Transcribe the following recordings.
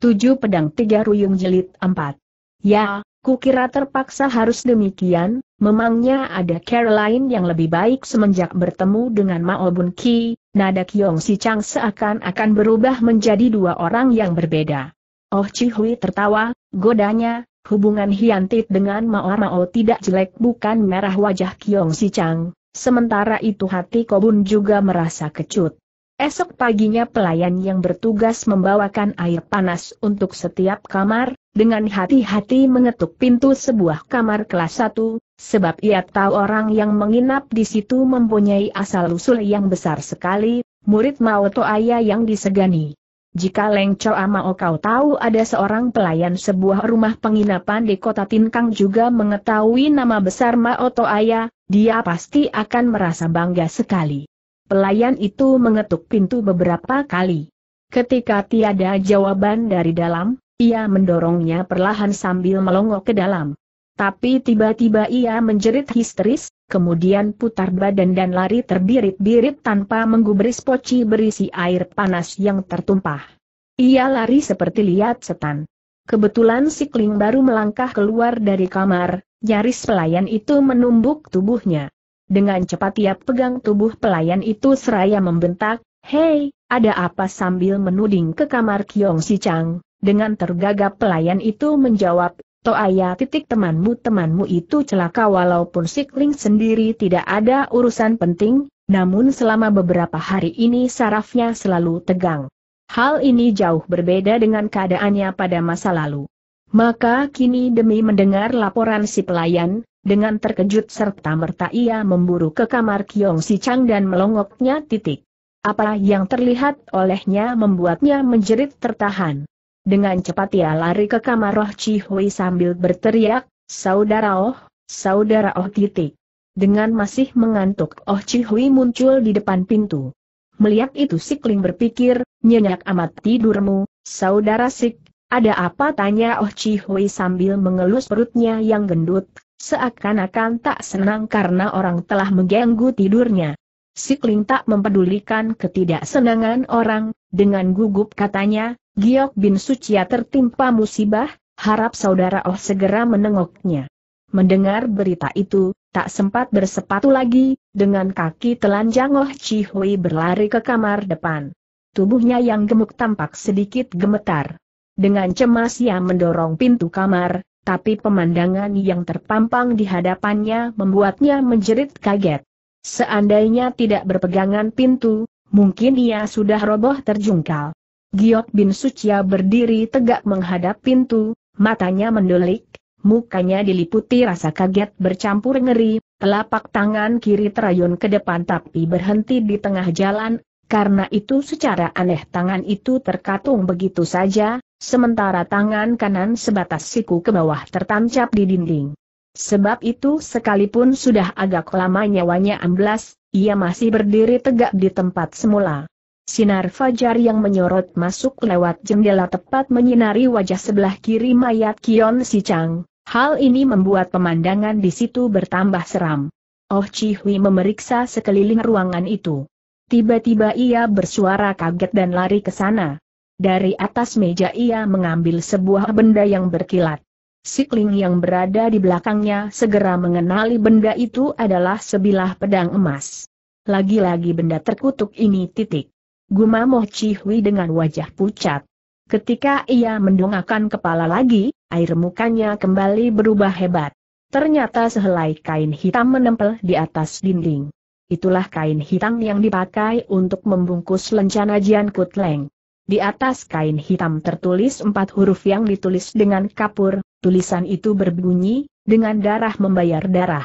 Tujuh pedang tiga ruyung jelit empat. Ya, kukira terpaksa harus demikian, memangnya ada Caroline yang lebih baik semenjak bertemu dengan Mao Bun Ki, nada Kiong Si Chang seakan-akan berubah menjadi dua orang yang berbeda. Oh Chi Hui tertawa, godanya, hubungan Hiantit dengan Mao Mao tidak jelek bukan merah wajah Kiong Si Chang, sementara itu hati Kobun juga merasa kecut. Esok paginya pelayan yang bertugas membawakan air panas untuk setiap kamar, dengan hati-hati mengetuk pintu sebuah kamar kelas 1, sebab ia tahu orang yang menginap di situ mempunyai asal-usul yang besar sekali, murid Maoto Aya yang disegani. Jika Leng Choa Mao kau tahu ada seorang pelayan sebuah rumah penginapan di kota Tinkang juga mengetahui nama besar Maoto Aya, dia pasti akan merasa bangga sekali. Pelayan itu mengetuk pintu beberapa kali. Ketika tiada jawaban dari dalam, ia mendorongnya perlahan sambil melongok ke dalam. Tapi tiba-tiba ia menjerit histeris, kemudian putar badan dan lari terbirit-birit tanpa menggubris poci berisi air panas yang tertumpah. Ia lari seperti lihat setan. Kebetulan si Kling baru melangkah keluar dari kamar, nyaris pelayan itu menumbuk tubuhnya. Dengan cepat ia pegang tubuh pelayan itu seraya membentak, Hei, ada apa sambil menuding ke kamar Kiong Si Chang? Dengan tergagap pelayan itu menjawab, Toaya titik temanmu temanmu itu celaka walaupun Sikling sendiri tidak ada urusan penting, namun selama beberapa hari ini sarafnya selalu tegang. Hal ini jauh berbeda dengan keadaannya pada masa lalu. Maka kini demi mendengar laporan si pelayan, dengan terkejut serta merta ia memburu ke kamar Kiong Si Chang dan melongoknya titik. Apa yang terlihat olehnya membuatnya menjerit tertahan. Dengan cepat ia lari ke kamar Roh Chi Hui sambil berteriak, Saudara Oh, Saudara Oh titik. Dengan masih mengantuk Oh Chi Hui muncul di depan pintu. Melihat itu Sikling berpikir, nyenyak amat tidurmu, Saudara Sik, ada apa tanya Oh Chi Hui sambil mengelus perutnya yang gendut, seakan-akan tak senang karena orang telah mengganggu tidurnya. Kling tak mempedulikan ketidaksenangan orang, dengan gugup katanya, Giok bin Sucia tertimpa musibah, harap saudara Oh segera menengoknya. Mendengar berita itu, tak sempat bersepatu lagi, dengan kaki telanjang Oh Chi Hui berlari ke kamar depan. Tubuhnya yang gemuk tampak sedikit gemetar. Dengan cemas ia mendorong pintu kamar, tapi pemandangan yang terpampang di hadapannya membuatnya menjerit kaget. Seandainya tidak berpegangan pintu, mungkin ia sudah roboh terjungkal. Giok Bin Sucia berdiri tegak menghadap pintu, matanya mendelik, mukanya diliputi rasa kaget bercampur ngeri, telapak tangan kiri terayun ke depan tapi berhenti di tengah jalan, karena itu secara aneh tangan itu terkatung begitu saja, sementara tangan kanan sebatas siku ke bawah tertancap di dinding. Sebab itu sekalipun sudah agak lama nyawanya amblas, ia masih berdiri tegak di tempat semula. Sinar fajar yang menyorot masuk lewat jendela tepat menyinari wajah sebelah kiri mayat Kion Si Chang. Hal ini membuat pemandangan di situ bertambah seram. Oh Chi Hui memeriksa sekeliling ruangan itu. Tiba-tiba ia bersuara kaget dan lari ke sana. Dari atas meja ia mengambil sebuah benda yang berkilat. Sikling yang berada di belakangnya segera mengenali benda itu adalah sebilah pedang emas. Lagi-lagi benda terkutuk ini titik. Moh Cihui dengan wajah pucat. Ketika ia mendongakkan kepala lagi, air mukanya kembali berubah hebat. Ternyata sehelai kain hitam menempel di atas dinding itulah kain hitam yang dipakai untuk membungkus lencana Jian Kutleng. Di atas kain hitam tertulis empat huruf yang ditulis dengan kapur, tulisan itu berbunyi, dengan darah membayar darah.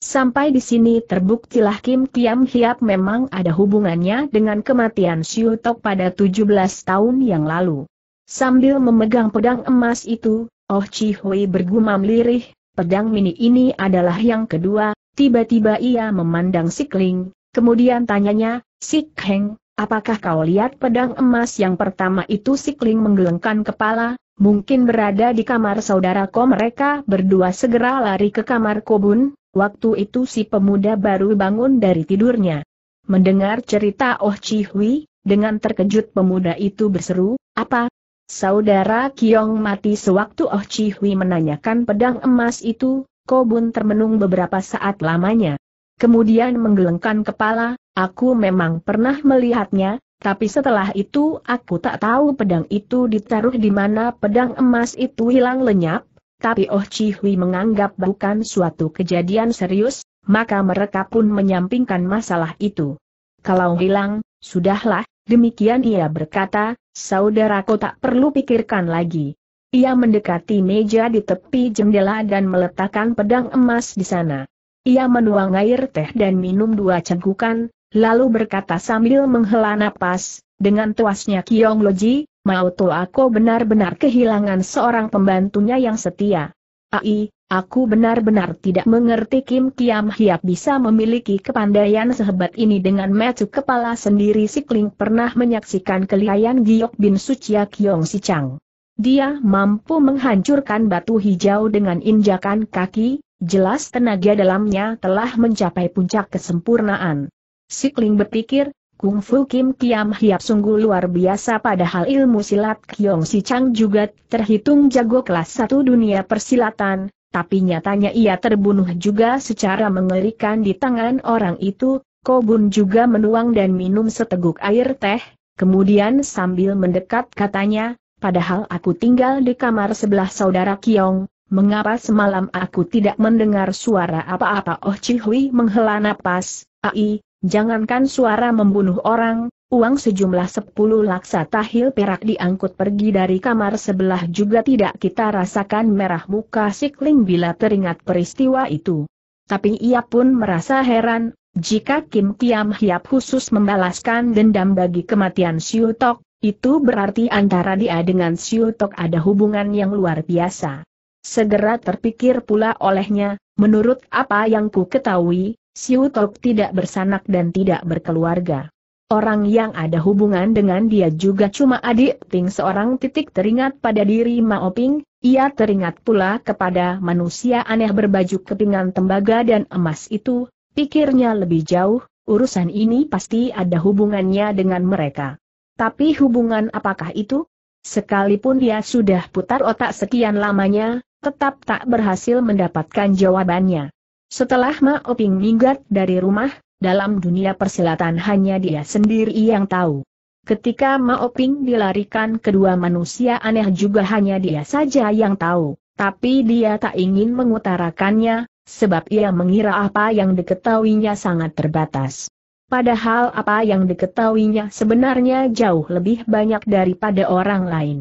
Sampai di sini terbuktilah Kim Kiam Hiap memang ada hubungannya dengan kematian Siu Tok pada 17 tahun yang lalu. Sambil memegang pedang emas itu, Oh Chi Hui bergumam lirih, pedang mini ini adalah yang kedua, Tiba-tiba ia memandang Sikling, kemudian tanyanya, Sik Heng, apakah kau lihat pedang emas yang pertama itu Sikling menggelengkan kepala, mungkin berada di kamar saudara kau mereka berdua segera lari ke kamar kobun, waktu itu si pemuda baru bangun dari tidurnya. Mendengar cerita Oh Chi Hui, dengan terkejut pemuda itu berseru, apa? Saudara Kiong mati sewaktu Oh Chi Hui menanyakan pedang emas itu, Kobun termenung beberapa saat lamanya. Kemudian menggelengkan kepala, aku memang pernah melihatnya, tapi setelah itu aku tak tahu pedang itu ditaruh di mana pedang emas itu hilang lenyap, tapi Oh Chi Hui menganggap bukan suatu kejadian serius, maka mereka pun menyampingkan masalah itu. Kalau hilang, sudahlah, demikian ia berkata, saudaraku tak perlu pikirkan lagi. Ia mendekati meja di tepi jendela dan meletakkan pedang emas di sana. Ia menuang air teh dan minum dua cengkukan, lalu berkata sambil menghela napas, dengan tuasnya Kiong Loji, mau tu aku benar-benar kehilangan seorang pembantunya yang setia. Ai, aku benar-benar tidak mengerti Kim Kiam Hiap bisa memiliki kepandaian sehebat ini dengan mecuk kepala sendiri Sikling pernah menyaksikan kelihayan Giok Bin suciak Kiong Chang. Dia mampu menghancurkan batu hijau dengan injakan kaki, jelas tenaga dalamnya telah mencapai puncak kesempurnaan. Sikling berpikir, Kung Fu Kim Kiam Hiap sungguh luar biasa padahal ilmu silat Kyong Si Chang juga terhitung jago kelas satu dunia persilatan, tapi nyatanya ia terbunuh juga secara mengerikan di tangan orang itu, Kobun juga menuang dan minum seteguk air teh, kemudian sambil mendekat katanya, padahal aku tinggal di kamar sebelah saudara Kiong, mengapa semalam aku tidak mendengar suara apa-apa Oh Chihui menghela napas, ai, jangankan suara membunuh orang, uang sejumlah 10 laksa tahil perak diangkut pergi dari kamar sebelah juga tidak kita rasakan merah muka sikling bila teringat peristiwa itu. Tapi ia pun merasa heran, jika Kim Kiam Hiap khusus membalaskan dendam bagi kematian Siu Tok, itu berarti antara dia dengan Siu Tok ada hubungan yang luar biasa. Segera terpikir pula olehnya, menurut apa yang ku ketahui, Siu Tok tidak bersanak dan tidak berkeluarga. Orang yang ada hubungan dengan dia juga cuma adik Ting seorang titik teringat pada diri Mao Ping, ia teringat pula kepada manusia aneh berbaju kepingan tembaga dan emas itu, pikirnya lebih jauh, urusan ini pasti ada hubungannya dengan mereka. Tapi hubungan apakah itu? Sekalipun dia sudah putar otak sekian lamanya, tetap tak berhasil mendapatkan jawabannya. Setelah Ma Oping minggat dari rumah, dalam dunia persilatan hanya dia sendiri yang tahu. Ketika Ma Oping dilarikan kedua manusia aneh juga hanya dia saja yang tahu, tapi dia tak ingin mengutarakannya, sebab ia mengira apa yang diketahuinya sangat terbatas. Padahal apa yang diketahuinya sebenarnya jauh lebih banyak daripada orang lain.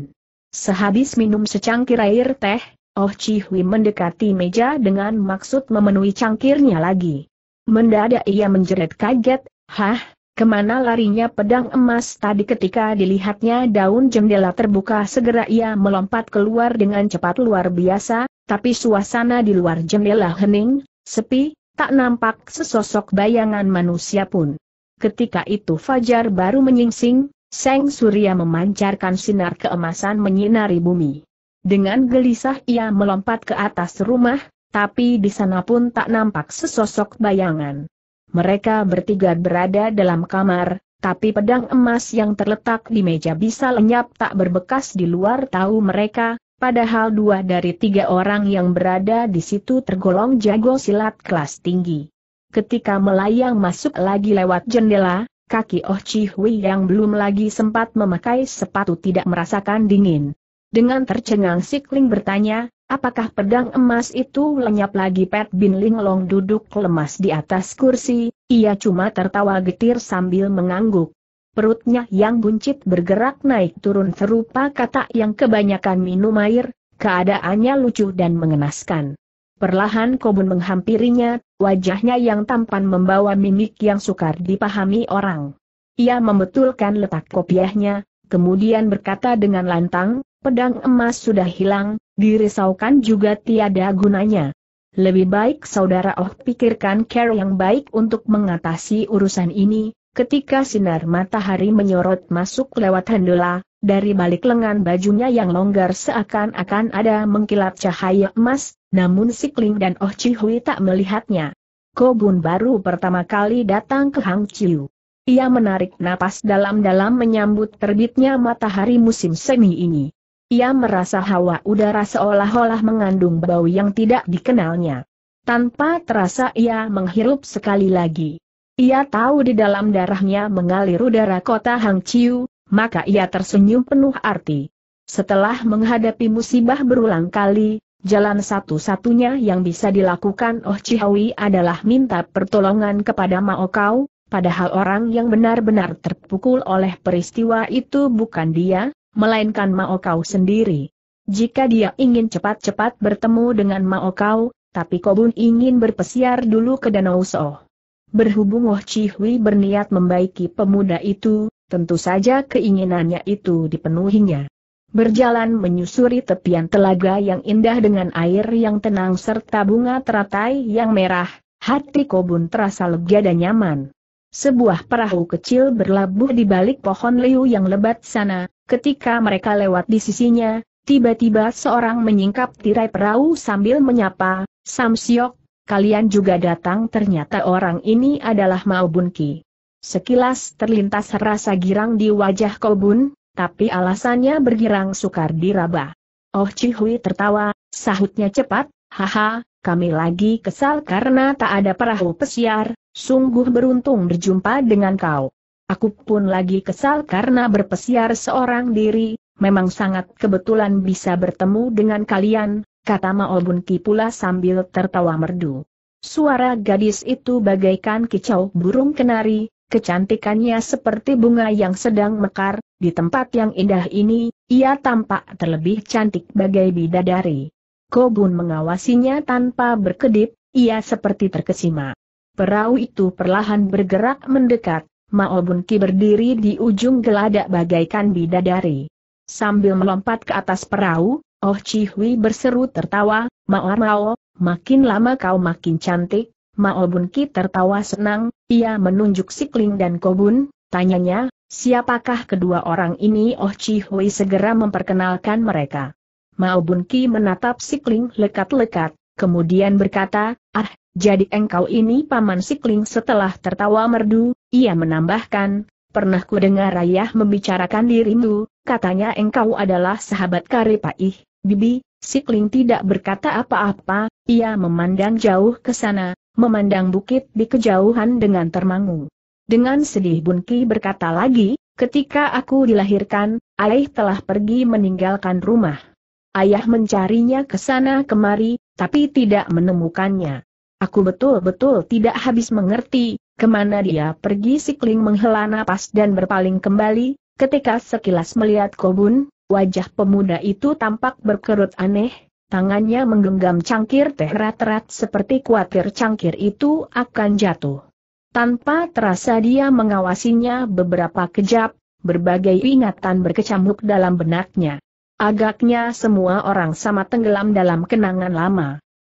Sehabis minum secangkir air teh, Oh Chi Hui mendekati meja dengan maksud memenuhi cangkirnya lagi. Mendadak ia menjerit kaget, Hah, kemana larinya pedang emas tadi ketika dilihatnya daun jendela terbuka segera ia melompat keluar dengan cepat luar biasa, tapi suasana di luar jendela hening, sepi, tak nampak sesosok bayangan manusia pun. Ketika itu Fajar baru menyingsing, Seng Surya memancarkan sinar keemasan menyinari bumi. Dengan gelisah ia melompat ke atas rumah, tapi di sana pun tak nampak sesosok bayangan. Mereka bertiga berada dalam kamar, tapi pedang emas yang terletak di meja bisa lenyap tak berbekas di luar tahu mereka, Padahal dua dari tiga orang yang berada di situ tergolong jago silat kelas tinggi. Ketika melayang masuk lagi lewat jendela, kaki Oh Chi Hui yang belum lagi sempat memakai sepatu tidak merasakan dingin. Dengan tercengang Sikling bertanya, apakah pedang emas itu lenyap lagi Pet Bin Ling Long duduk lemas di atas kursi, ia cuma tertawa getir sambil mengangguk perutnya yang buncit bergerak naik turun serupa kata yang kebanyakan minum air, keadaannya lucu dan mengenaskan. Perlahan Kobun menghampirinya, wajahnya yang tampan membawa mimik yang sukar dipahami orang. Ia membetulkan letak kopiahnya, kemudian berkata dengan lantang, pedang emas sudah hilang, dirisaukan juga tiada gunanya. Lebih baik saudara Oh pikirkan cara yang baik untuk mengatasi urusan ini, Ketika sinar matahari menyorot masuk lewat hendela, dari balik lengan bajunya yang longgar seakan-akan ada mengkilap cahaya emas, namun Sikling dan Oh Chi tak melihatnya. Kobun baru pertama kali datang ke Hang Chiu. Ia menarik napas dalam-dalam menyambut terbitnya matahari musim semi ini. Ia merasa hawa udara seolah-olah mengandung bau yang tidak dikenalnya. Tanpa terasa ia menghirup sekali lagi. Ia tahu di dalam darahnya mengalir udara kota Hang Chiu, maka ia tersenyum penuh arti. Setelah menghadapi musibah berulang kali, jalan satu-satunya yang bisa dilakukan Oh Chihawi adalah minta pertolongan kepada Mao Kau, padahal orang yang benar-benar terpukul oleh peristiwa itu bukan dia, melainkan Mao Kau sendiri. Jika dia ingin cepat-cepat bertemu dengan Mao Kau, tapi Kobun ingin berpesiar dulu ke Danau Soh. Berhubung Wah Chihui berniat membaiki pemuda itu, tentu saja keinginannya itu dipenuhinya. Berjalan menyusuri tepian telaga yang indah dengan air yang tenang serta bunga teratai yang merah, hati Kobun terasa lega dan nyaman. Sebuah perahu kecil berlabuh di balik pohon liu yang lebat sana, ketika mereka lewat di sisinya, tiba-tiba seorang menyingkap tirai perahu sambil menyapa, Samsiok, kalian juga datang ternyata orang ini adalah Maobun Ki. Sekilas terlintas rasa girang di wajah Kobun, tapi alasannya bergirang sukar diraba. Oh Cihui tertawa, sahutnya cepat, haha, kami lagi kesal karena tak ada perahu pesiar, sungguh beruntung berjumpa dengan kau. Aku pun lagi kesal karena berpesiar seorang diri, memang sangat kebetulan bisa bertemu dengan kalian, kata Ki pula sambil tertawa merdu. Suara gadis itu bagaikan kicau burung kenari, kecantikannya seperti bunga yang sedang mekar, di tempat yang indah ini, ia tampak terlebih cantik bagai bidadari. Kobun mengawasinya tanpa berkedip, ia seperti terkesima. Perahu itu perlahan bergerak mendekat, Ki berdiri di ujung geladak bagaikan bidadari. Sambil melompat ke atas perahu, Oh Chi Hui berseru tertawa, Mao Mao, makin lama kau makin cantik, Mao Bun Ki tertawa senang, ia menunjuk Sikling dan Kobun, tanyanya, siapakah kedua orang ini Oh Chi Hui segera memperkenalkan mereka. Mao Bun Ki menatap Sikling lekat-lekat, kemudian berkata, ah, jadi engkau ini paman Sikling setelah tertawa merdu, ia menambahkan, pernah ku dengar ayah membicarakan dirimu, katanya engkau adalah sahabat Karipaih, Bibi, Sikling tidak berkata apa-apa, ia memandang jauh ke sana, memandang bukit di kejauhan dengan termangu. Dengan sedih Bunki berkata lagi, ketika aku dilahirkan, Aih telah pergi meninggalkan rumah. Ayah mencarinya ke sana kemari, tapi tidak menemukannya. Aku betul-betul tidak habis mengerti, kemana dia pergi Sikling menghela napas dan berpaling kembali, ketika sekilas melihat Kobun, Wajah pemuda itu tampak berkerut aneh, tangannya menggenggam cangkir teh rat-rat seperti khawatir cangkir itu akan jatuh. Tanpa terasa dia mengawasinya beberapa kejap, berbagai ingatan berkecamuk dalam benaknya. Agaknya semua orang sama tenggelam dalam kenangan lama.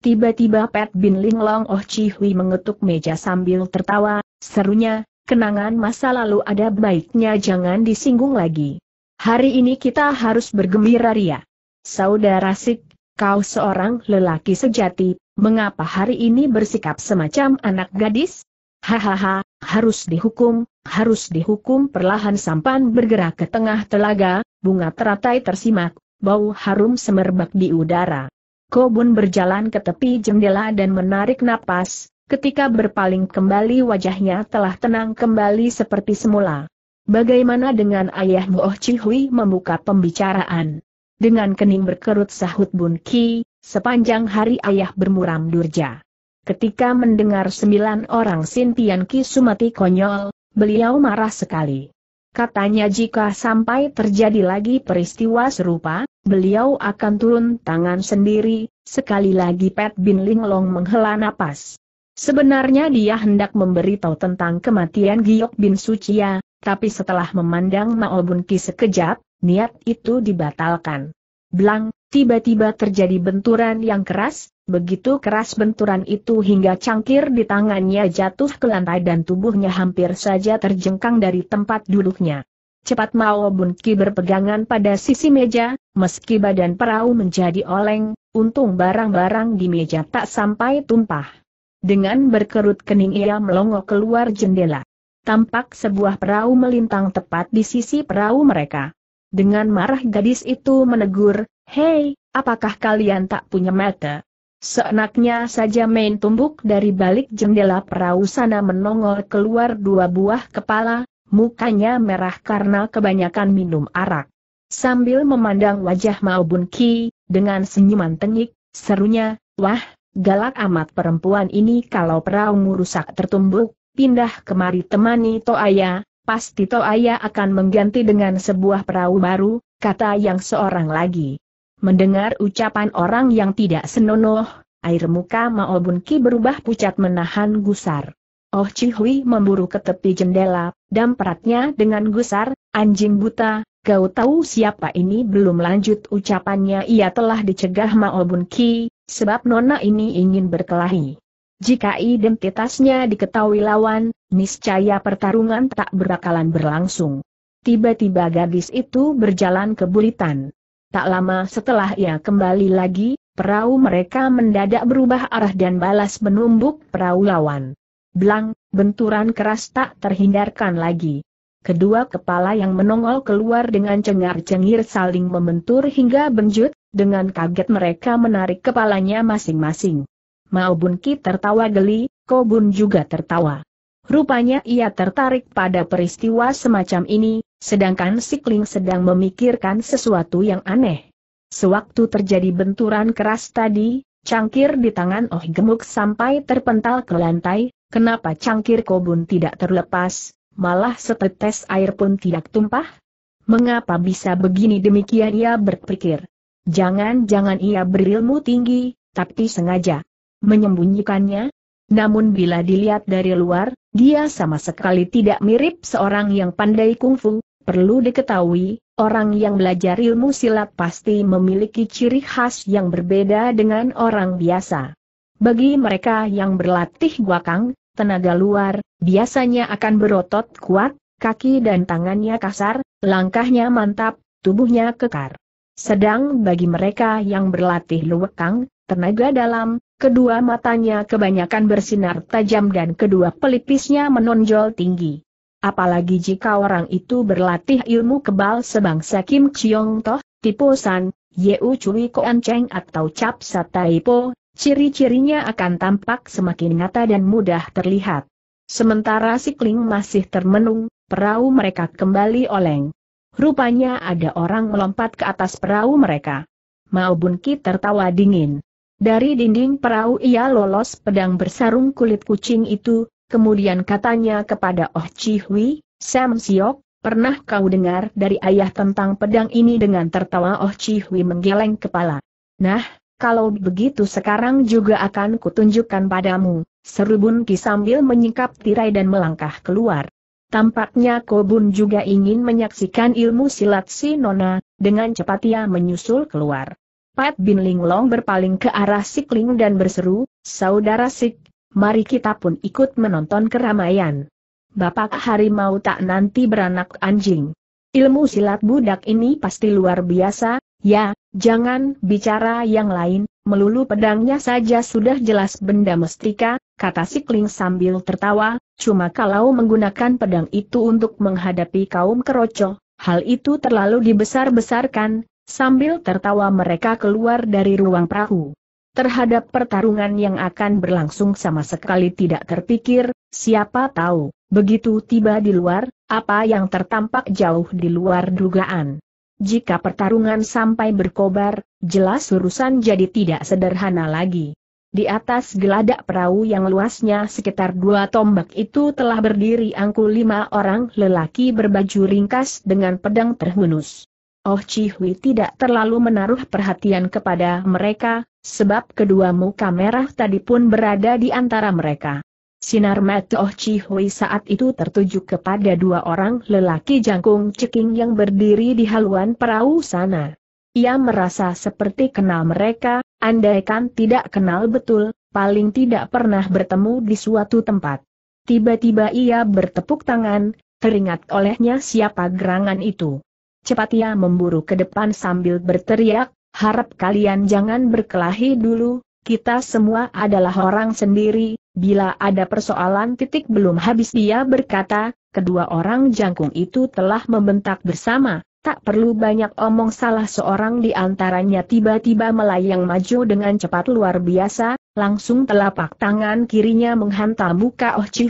Tiba-tiba Pat Bin Ling Long Oh Chi Hui mengetuk meja sambil tertawa, serunya, kenangan masa lalu ada baiknya jangan disinggung lagi. Hari ini kita harus bergembira ria. Saudara Sik, kau seorang lelaki sejati, mengapa hari ini bersikap semacam anak gadis? Hahaha, harus dihukum, harus dihukum perlahan sampan bergerak ke tengah telaga, bunga teratai tersimak, bau harum semerbak di udara. Kobun berjalan ke tepi jendela dan menarik napas, ketika berpaling kembali wajahnya telah tenang kembali seperti semula. Bagaimana dengan ayahmu Oh Chi membuka pembicaraan? Dengan kening berkerut sahut Bun Ki, sepanjang hari ayah bermuram durja. Ketika mendengar sembilan orang Sin Tian Ki Sumati konyol, beliau marah sekali. Katanya jika sampai terjadi lagi peristiwa serupa, beliau akan turun tangan sendiri, sekali lagi Pat Bin Linglong menghela napas. Sebenarnya dia hendak memberitahu tentang kematian Giok Bin Sucia, ya, tapi setelah memandang Mao Bunki sekejap, niat itu dibatalkan. Blang, tiba-tiba terjadi benturan yang keras, begitu keras benturan itu hingga cangkir di tangannya jatuh ke lantai dan tubuhnya hampir saja terjengkang dari tempat duduknya. Cepat Mao Bunki berpegangan pada sisi meja, meski badan perahu menjadi oleng, untung barang-barang di meja tak sampai tumpah. Dengan berkerut kening ia melongo keluar jendela tampak sebuah perahu melintang tepat di sisi perahu mereka. Dengan marah gadis itu menegur, Hei, apakah kalian tak punya mata? Seenaknya saja main tumbuk dari balik jendela perahu sana menongol keluar dua buah kepala, mukanya merah karena kebanyakan minum arak. Sambil memandang wajah Maobun Ki, dengan senyuman tengik, serunya, Wah, galak amat perempuan ini kalau perahu rusak tertumbuk, pindah kemari temani Toaya, pasti Toaya akan mengganti dengan sebuah perahu baru, kata yang seorang lagi. Mendengar ucapan orang yang tidak senonoh, air muka Mao berubah pucat menahan gusar. Oh Hui memburu ke tepi jendela, dan peratnya dengan gusar, anjing buta, kau tahu siapa ini belum lanjut ucapannya ia telah dicegah Mao sebab nona ini ingin berkelahi. Jika identitasnya diketahui lawan, niscaya pertarungan tak berakalan berlangsung. Tiba-tiba gadis itu berjalan ke Bulitan. Tak lama setelah ia kembali lagi, perahu mereka mendadak berubah arah dan balas menumbuk perahu lawan. Blang, benturan keras tak terhindarkan lagi. Kedua kepala yang menongol keluar dengan cengar-cengir saling membentur hingga benjut, dengan kaget mereka menarik kepalanya masing-masing. Mao Bun tertawa geli, Ko Bun juga tertawa. Rupanya ia tertarik pada peristiwa semacam ini, sedangkan Sikling sedang memikirkan sesuatu yang aneh. Sewaktu terjadi benturan keras tadi, cangkir di tangan Oh Gemuk sampai terpental ke lantai, kenapa cangkir Kobun tidak terlepas, malah setetes air pun tidak tumpah? Mengapa bisa begini demikian ia berpikir. Jangan-jangan ia berilmu tinggi, tapi sengaja menyembunyikannya, namun bila dilihat dari luar, dia sama sekali tidak mirip seorang yang pandai kungfu. Perlu diketahui, orang yang belajar ilmu silat pasti memiliki ciri khas yang berbeda dengan orang biasa. Bagi mereka yang berlatih guakang, tenaga luar, biasanya akan berotot kuat, kaki dan tangannya kasar, langkahnya mantap, tubuhnya kekar. Sedang bagi mereka yang berlatih luwekang, tenaga dalam, Kedua matanya kebanyakan bersinar tajam dan kedua pelipisnya menonjol tinggi. Apalagi jika orang itu berlatih ilmu kebal sebangsa Kim Chiong Toh, Tipo San, Yeu Chui Koan Cheng atau Cap Sataipo, ciri-cirinya akan tampak semakin nyata dan mudah terlihat. Sementara si Kling masih termenung, perahu mereka kembali oleng. Rupanya ada orang melompat ke atas perahu mereka. Bun Ki tertawa dingin. Dari dinding perahu ia lolos pedang bersarung kulit kucing itu, kemudian katanya kepada Oh Chi Hui, Sam Siok, pernah kau dengar dari ayah tentang pedang ini dengan tertawa Oh Chi Hui menggeleng kepala. Nah, kalau begitu sekarang juga akan kutunjukkan padamu, seru Bun Ki sambil menyingkap tirai dan melangkah keluar. Tampaknya Kobun juga ingin menyaksikan ilmu silat si Nona, dengan cepat ia menyusul keluar. Pat Bin Linglong berpaling ke arah Sikling dan berseru, Saudara Sik, mari kita pun ikut menonton keramaian. Bapak harimau tak nanti beranak anjing. Ilmu silat budak ini pasti luar biasa, ya, jangan bicara yang lain, melulu pedangnya saja sudah jelas benda mestika, kata Sikling sambil tertawa, cuma kalau menggunakan pedang itu untuk menghadapi kaum keroco, hal itu terlalu dibesar-besarkan, Sambil tertawa mereka keluar dari ruang perahu. Terhadap pertarungan yang akan berlangsung sama sekali tidak terpikir, siapa tahu, begitu tiba di luar, apa yang tertampak jauh di luar dugaan. Jika pertarungan sampai berkobar, jelas urusan jadi tidak sederhana lagi. Di atas geladak perahu yang luasnya sekitar dua tombak itu telah berdiri angku lima orang lelaki berbaju ringkas dengan pedang terhunus. Oh Chihui tidak terlalu menaruh perhatian kepada mereka, sebab kedua muka merah tadi pun berada di antara mereka. Sinar mata Oh Chihui saat itu tertuju kepada dua orang lelaki jangkung ceking yang berdiri di haluan perahu sana. Ia merasa seperti kenal mereka, andaikan tidak kenal betul, paling tidak pernah bertemu di suatu tempat. Tiba-tiba ia bertepuk tangan, teringat olehnya siapa gerangan itu. Cepat ia memburu ke depan sambil berteriak, harap kalian jangan berkelahi dulu, kita semua adalah orang sendiri, bila ada persoalan titik belum habis dia berkata, kedua orang jangkung itu telah membentak bersama, tak perlu banyak omong salah seorang di antaranya tiba-tiba melayang maju dengan cepat luar biasa, langsung telapak tangan kirinya menghantam muka Oh Chi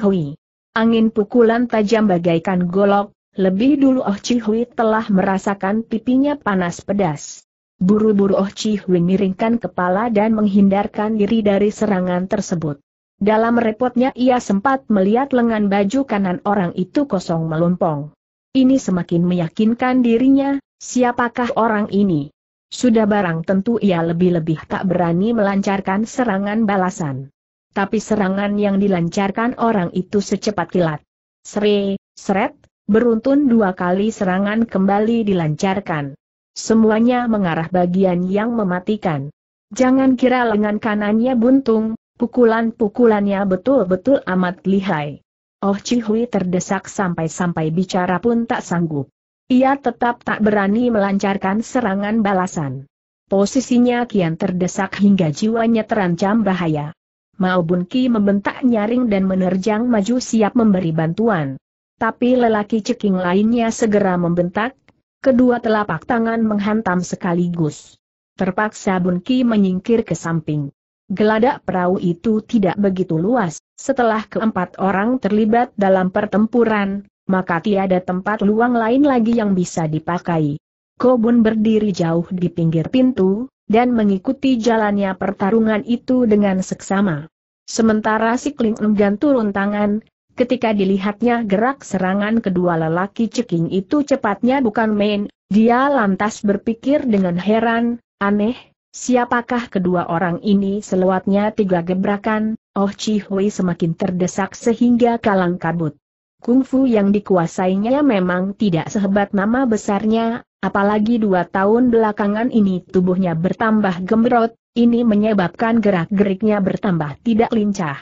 Angin pukulan tajam bagaikan golok, lebih dulu Oh Chi Hui telah merasakan pipinya panas pedas. Buru-buru Oh Chi Hui miringkan kepala dan menghindarkan diri dari serangan tersebut. Dalam repotnya ia sempat melihat lengan baju kanan orang itu kosong melompong. Ini semakin meyakinkan dirinya, siapakah orang ini? Sudah barang tentu ia lebih-lebih tak berani melancarkan serangan balasan. Tapi serangan yang dilancarkan orang itu secepat kilat. Sre, seret, beruntun dua kali serangan kembali dilancarkan. Semuanya mengarah bagian yang mematikan. Jangan kira lengan kanannya buntung, pukulan-pukulannya betul-betul amat lihai. Oh Cihui terdesak sampai-sampai bicara pun tak sanggup. Ia tetap tak berani melancarkan serangan balasan. Posisinya kian terdesak hingga jiwanya terancam bahaya. Mao Ki membentak nyaring dan menerjang maju siap memberi bantuan tapi lelaki ceking lainnya segera membentak, kedua telapak tangan menghantam sekaligus. Terpaksa Bun Ki menyingkir ke samping. Geladak perahu itu tidak begitu luas, setelah keempat orang terlibat dalam pertempuran, maka tiada tempat luang lain lagi yang bisa dipakai. Kobun berdiri jauh di pinggir pintu, dan mengikuti jalannya pertarungan itu dengan seksama. Sementara si Kling Enggan turun tangan, Ketika dilihatnya gerak serangan kedua lelaki ceking itu cepatnya bukan main, dia lantas berpikir dengan heran, aneh, siapakah kedua orang ini selewatnya tiga gebrakan, Oh Chi Hui semakin terdesak sehingga kalang kabut. Kungfu yang dikuasainya memang tidak sehebat nama besarnya, apalagi dua tahun belakangan ini tubuhnya bertambah gemrot, ini menyebabkan gerak-geriknya bertambah tidak lincah.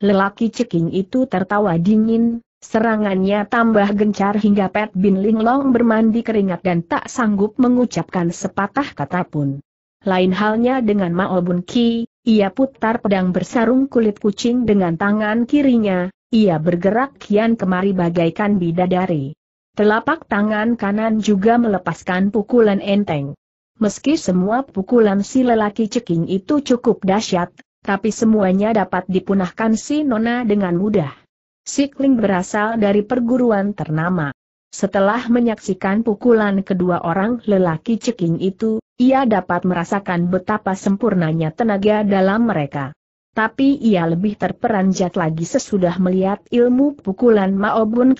Lelaki ceking itu tertawa dingin, serangannya tambah gencar hingga Pat Bin Linglong bermandi keringat dan tak sanggup mengucapkan sepatah kata pun. Lain halnya dengan Mao Bun Ki, ia putar pedang bersarung kulit kucing dengan tangan kirinya, ia bergerak kian kemari bagaikan bidadari. Telapak tangan kanan juga melepaskan pukulan enteng. Meski semua pukulan si lelaki ceking itu cukup dahsyat, tapi semuanya dapat dipunahkan si Nona dengan mudah. Sikling berasal dari perguruan ternama. Setelah menyaksikan pukulan kedua orang lelaki ceking itu, ia dapat merasakan betapa sempurnanya tenaga dalam mereka. Tapi ia lebih terperanjat lagi sesudah melihat ilmu pukulan Mao Bun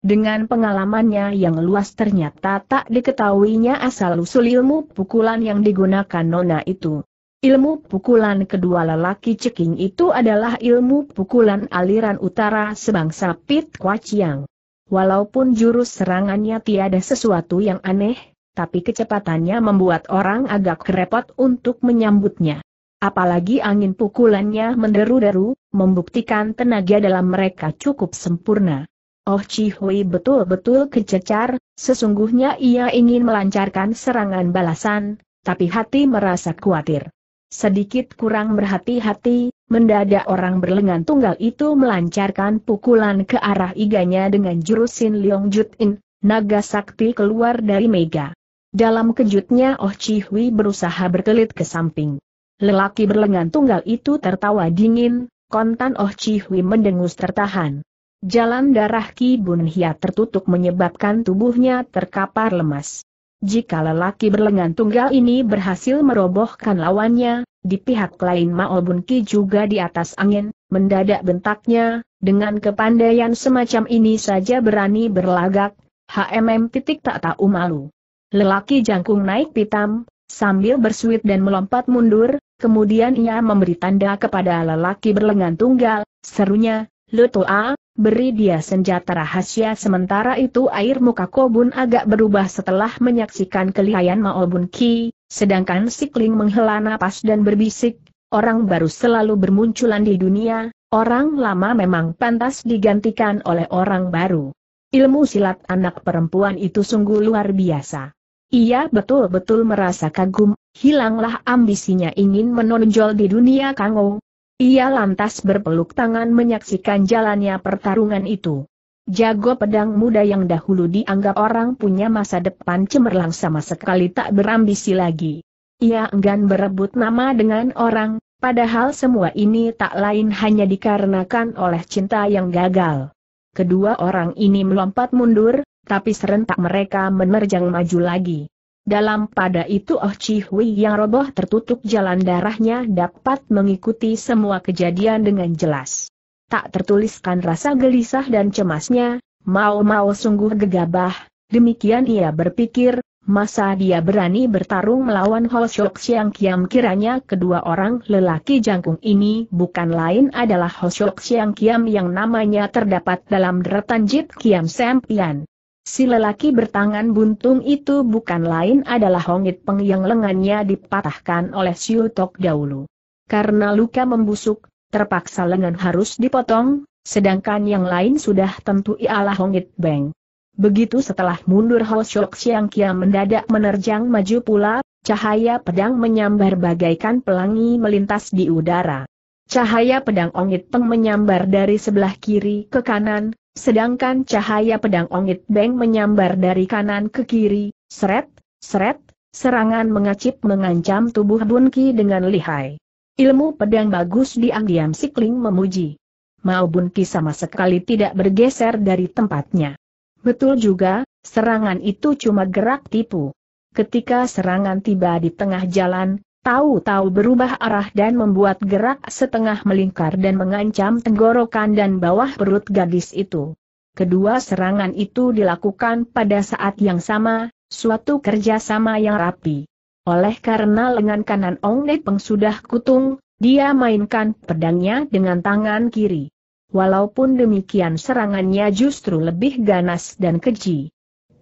Dengan pengalamannya yang luas ternyata tak diketahuinya asal-usul ilmu pukulan yang digunakan Nona itu. Ilmu pukulan kedua lelaki ceking itu adalah ilmu pukulan aliran utara sebangsa Pit Kwaciang. Walaupun jurus serangannya tiada sesuatu yang aneh, tapi kecepatannya membuat orang agak kerepot untuk menyambutnya. Apalagi angin pukulannya menderu-deru, membuktikan tenaga dalam mereka cukup sempurna. Oh Chi Hui betul-betul kececar, sesungguhnya ia ingin melancarkan serangan balasan, tapi hati merasa khawatir. Sedikit kurang berhati-hati, mendadak orang berlengan tunggal itu melancarkan pukulan ke arah iganya dengan jurusin Leong Jutin, naga sakti keluar dari mega. Dalam kejutnya Oh Chi Hui berusaha berkelit ke samping. Lelaki berlengan tunggal itu tertawa dingin, kontan Oh Chi Hui mendengus tertahan. Jalan darah Ki Bun Hia tertutup menyebabkan tubuhnya terkapar lemas. Jika lelaki berlengan tunggal ini berhasil merobohkan lawannya, di pihak lain Mao Bun juga di atas angin, mendadak bentaknya, dengan kepandaian semacam ini saja berani berlagak, HMM titik tak tahu malu. Lelaki jangkung naik pitam, sambil bersuit dan melompat mundur, kemudian ia memberi tanda kepada lelaki berlengan tunggal, serunya, Lutua, beri dia senjata rahasia sementara itu air muka Kobun agak berubah setelah menyaksikan kelihayan Maobun Ki, sedangkan Sikling menghela napas dan berbisik, orang baru selalu bermunculan di dunia, orang lama memang pantas digantikan oleh orang baru. Ilmu silat anak perempuan itu sungguh luar biasa. Ia betul-betul merasa kagum, hilanglah ambisinya ingin menonjol di dunia kangou, ia lantas berpeluk tangan menyaksikan jalannya pertarungan itu. Jago pedang muda yang dahulu dianggap orang punya masa depan cemerlang sama sekali tak berambisi lagi. Ia enggan berebut nama dengan orang, padahal semua ini tak lain hanya dikarenakan oleh cinta yang gagal. Kedua orang ini melompat mundur, tapi serentak mereka menerjang maju lagi. Dalam pada itu Oh Chi Hui yang roboh tertutup jalan darahnya dapat mengikuti semua kejadian dengan jelas. Tak tertuliskan rasa gelisah dan cemasnya, mau-mau sungguh gegabah, demikian ia berpikir, masa dia berani bertarung melawan Ho Shok Siang Kiam kiranya kedua orang lelaki jangkung ini bukan lain adalah Ho Shok Siang Kiam yang namanya terdapat dalam deretan Jit Kiam Sempian. Si lelaki bertangan buntung itu bukan lain adalah Hongit Peng yang lengannya dipatahkan oleh Siu Tok dahulu. Karena luka membusuk, terpaksa lengan harus dipotong, sedangkan yang lain sudah tentu ialah Hongit Beng. Begitu setelah mundur Ho Shok Siang Kia mendadak menerjang maju pula, cahaya pedang menyambar bagaikan pelangi melintas di udara. Cahaya pedang Ongit Peng menyambar dari sebelah kiri ke kanan, Sedangkan cahaya pedang Ongit Beng menyambar dari kanan ke kiri, seret, seret, serangan mengacip mengancam tubuh Bunki dengan lihai. Ilmu pedang bagus diam-diam Sikling memuji. Mau Bunki sama sekali tidak bergeser dari tempatnya. Betul juga, serangan itu cuma gerak tipu. Ketika serangan tiba di tengah jalan, Tahu-tahu berubah arah dan membuat gerak setengah melingkar dan mengancam tenggorokan dan bawah perut gadis itu. Kedua serangan itu dilakukan pada saat yang sama, suatu kerjasama yang rapi. Oleh karena lengan kanan Ong Nei Peng sudah kutung, dia mainkan pedangnya dengan tangan kiri. Walaupun demikian serangannya justru lebih ganas dan keji.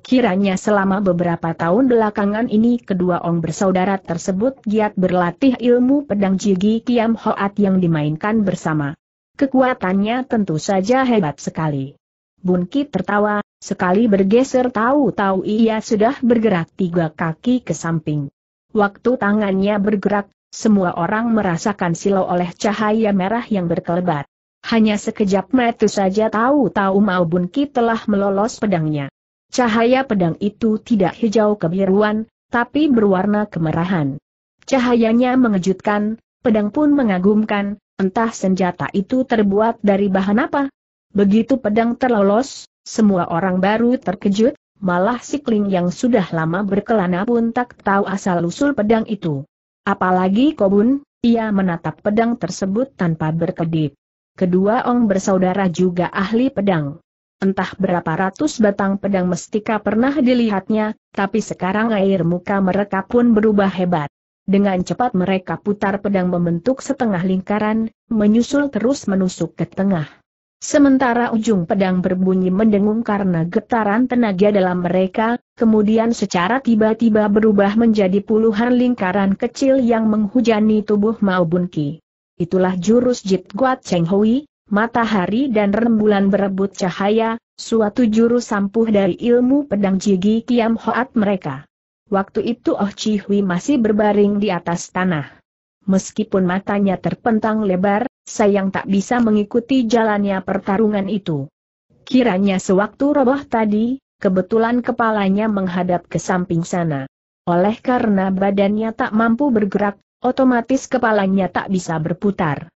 Kiranya selama beberapa tahun belakangan ini kedua orang bersaudara tersebut giat berlatih ilmu pedang Jigi Kiam Hoat yang dimainkan bersama. Kekuatannya tentu saja hebat sekali. Bunki tertawa, sekali bergeser tahu-tahu ia sudah bergerak tiga kaki ke samping. Waktu tangannya bergerak, semua orang merasakan silau oleh cahaya merah yang berkelebat. Hanya sekejap mata saja tahu-tahu Mao Bunki telah melolos pedangnya. Cahaya pedang itu tidak hijau kebiruan, tapi berwarna kemerahan. Cahayanya mengejutkan, pedang pun mengagumkan, entah senjata itu terbuat dari bahan apa. Begitu pedang terlolos, semua orang baru terkejut, malah sikling yang sudah lama berkelana pun tak tahu asal-usul pedang itu. Apalagi kobun, ia menatap pedang tersebut tanpa berkedip. Kedua ong bersaudara juga ahli pedang. Entah berapa ratus batang pedang mestika pernah dilihatnya, tapi sekarang air muka mereka pun berubah hebat. Dengan cepat mereka putar pedang membentuk setengah lingkaran, menyusul terus menusuk ke tengah. Sementara ujung pedang berbunyi mendengung karena getaran tenaga dalam mereka, kemudian secara tiba-tiba berubah menjadi puluhan lingkaran kecil yang menghujani tubuh Bun Ki. Itulah jurus Jit Guat Cheng Hui, matahari dan rembulan berebut cahaya, suatu juru sampuh dari ilmu pedang Jigi Kiam Hoat mereka. Waktu itu Oh Chi Hui masih berbaring di atas tanah. Meskipun matanya terpentang lebar, sayang tak bisa mengikuti jalannya pertarungan itu. Kiranya sewaktu roboh tadi, kebetulan kepalanya menghadap ke samping sana. Oleh karena badannya tak mampu bergerak, otomatis kepalanya tak bisa berputar.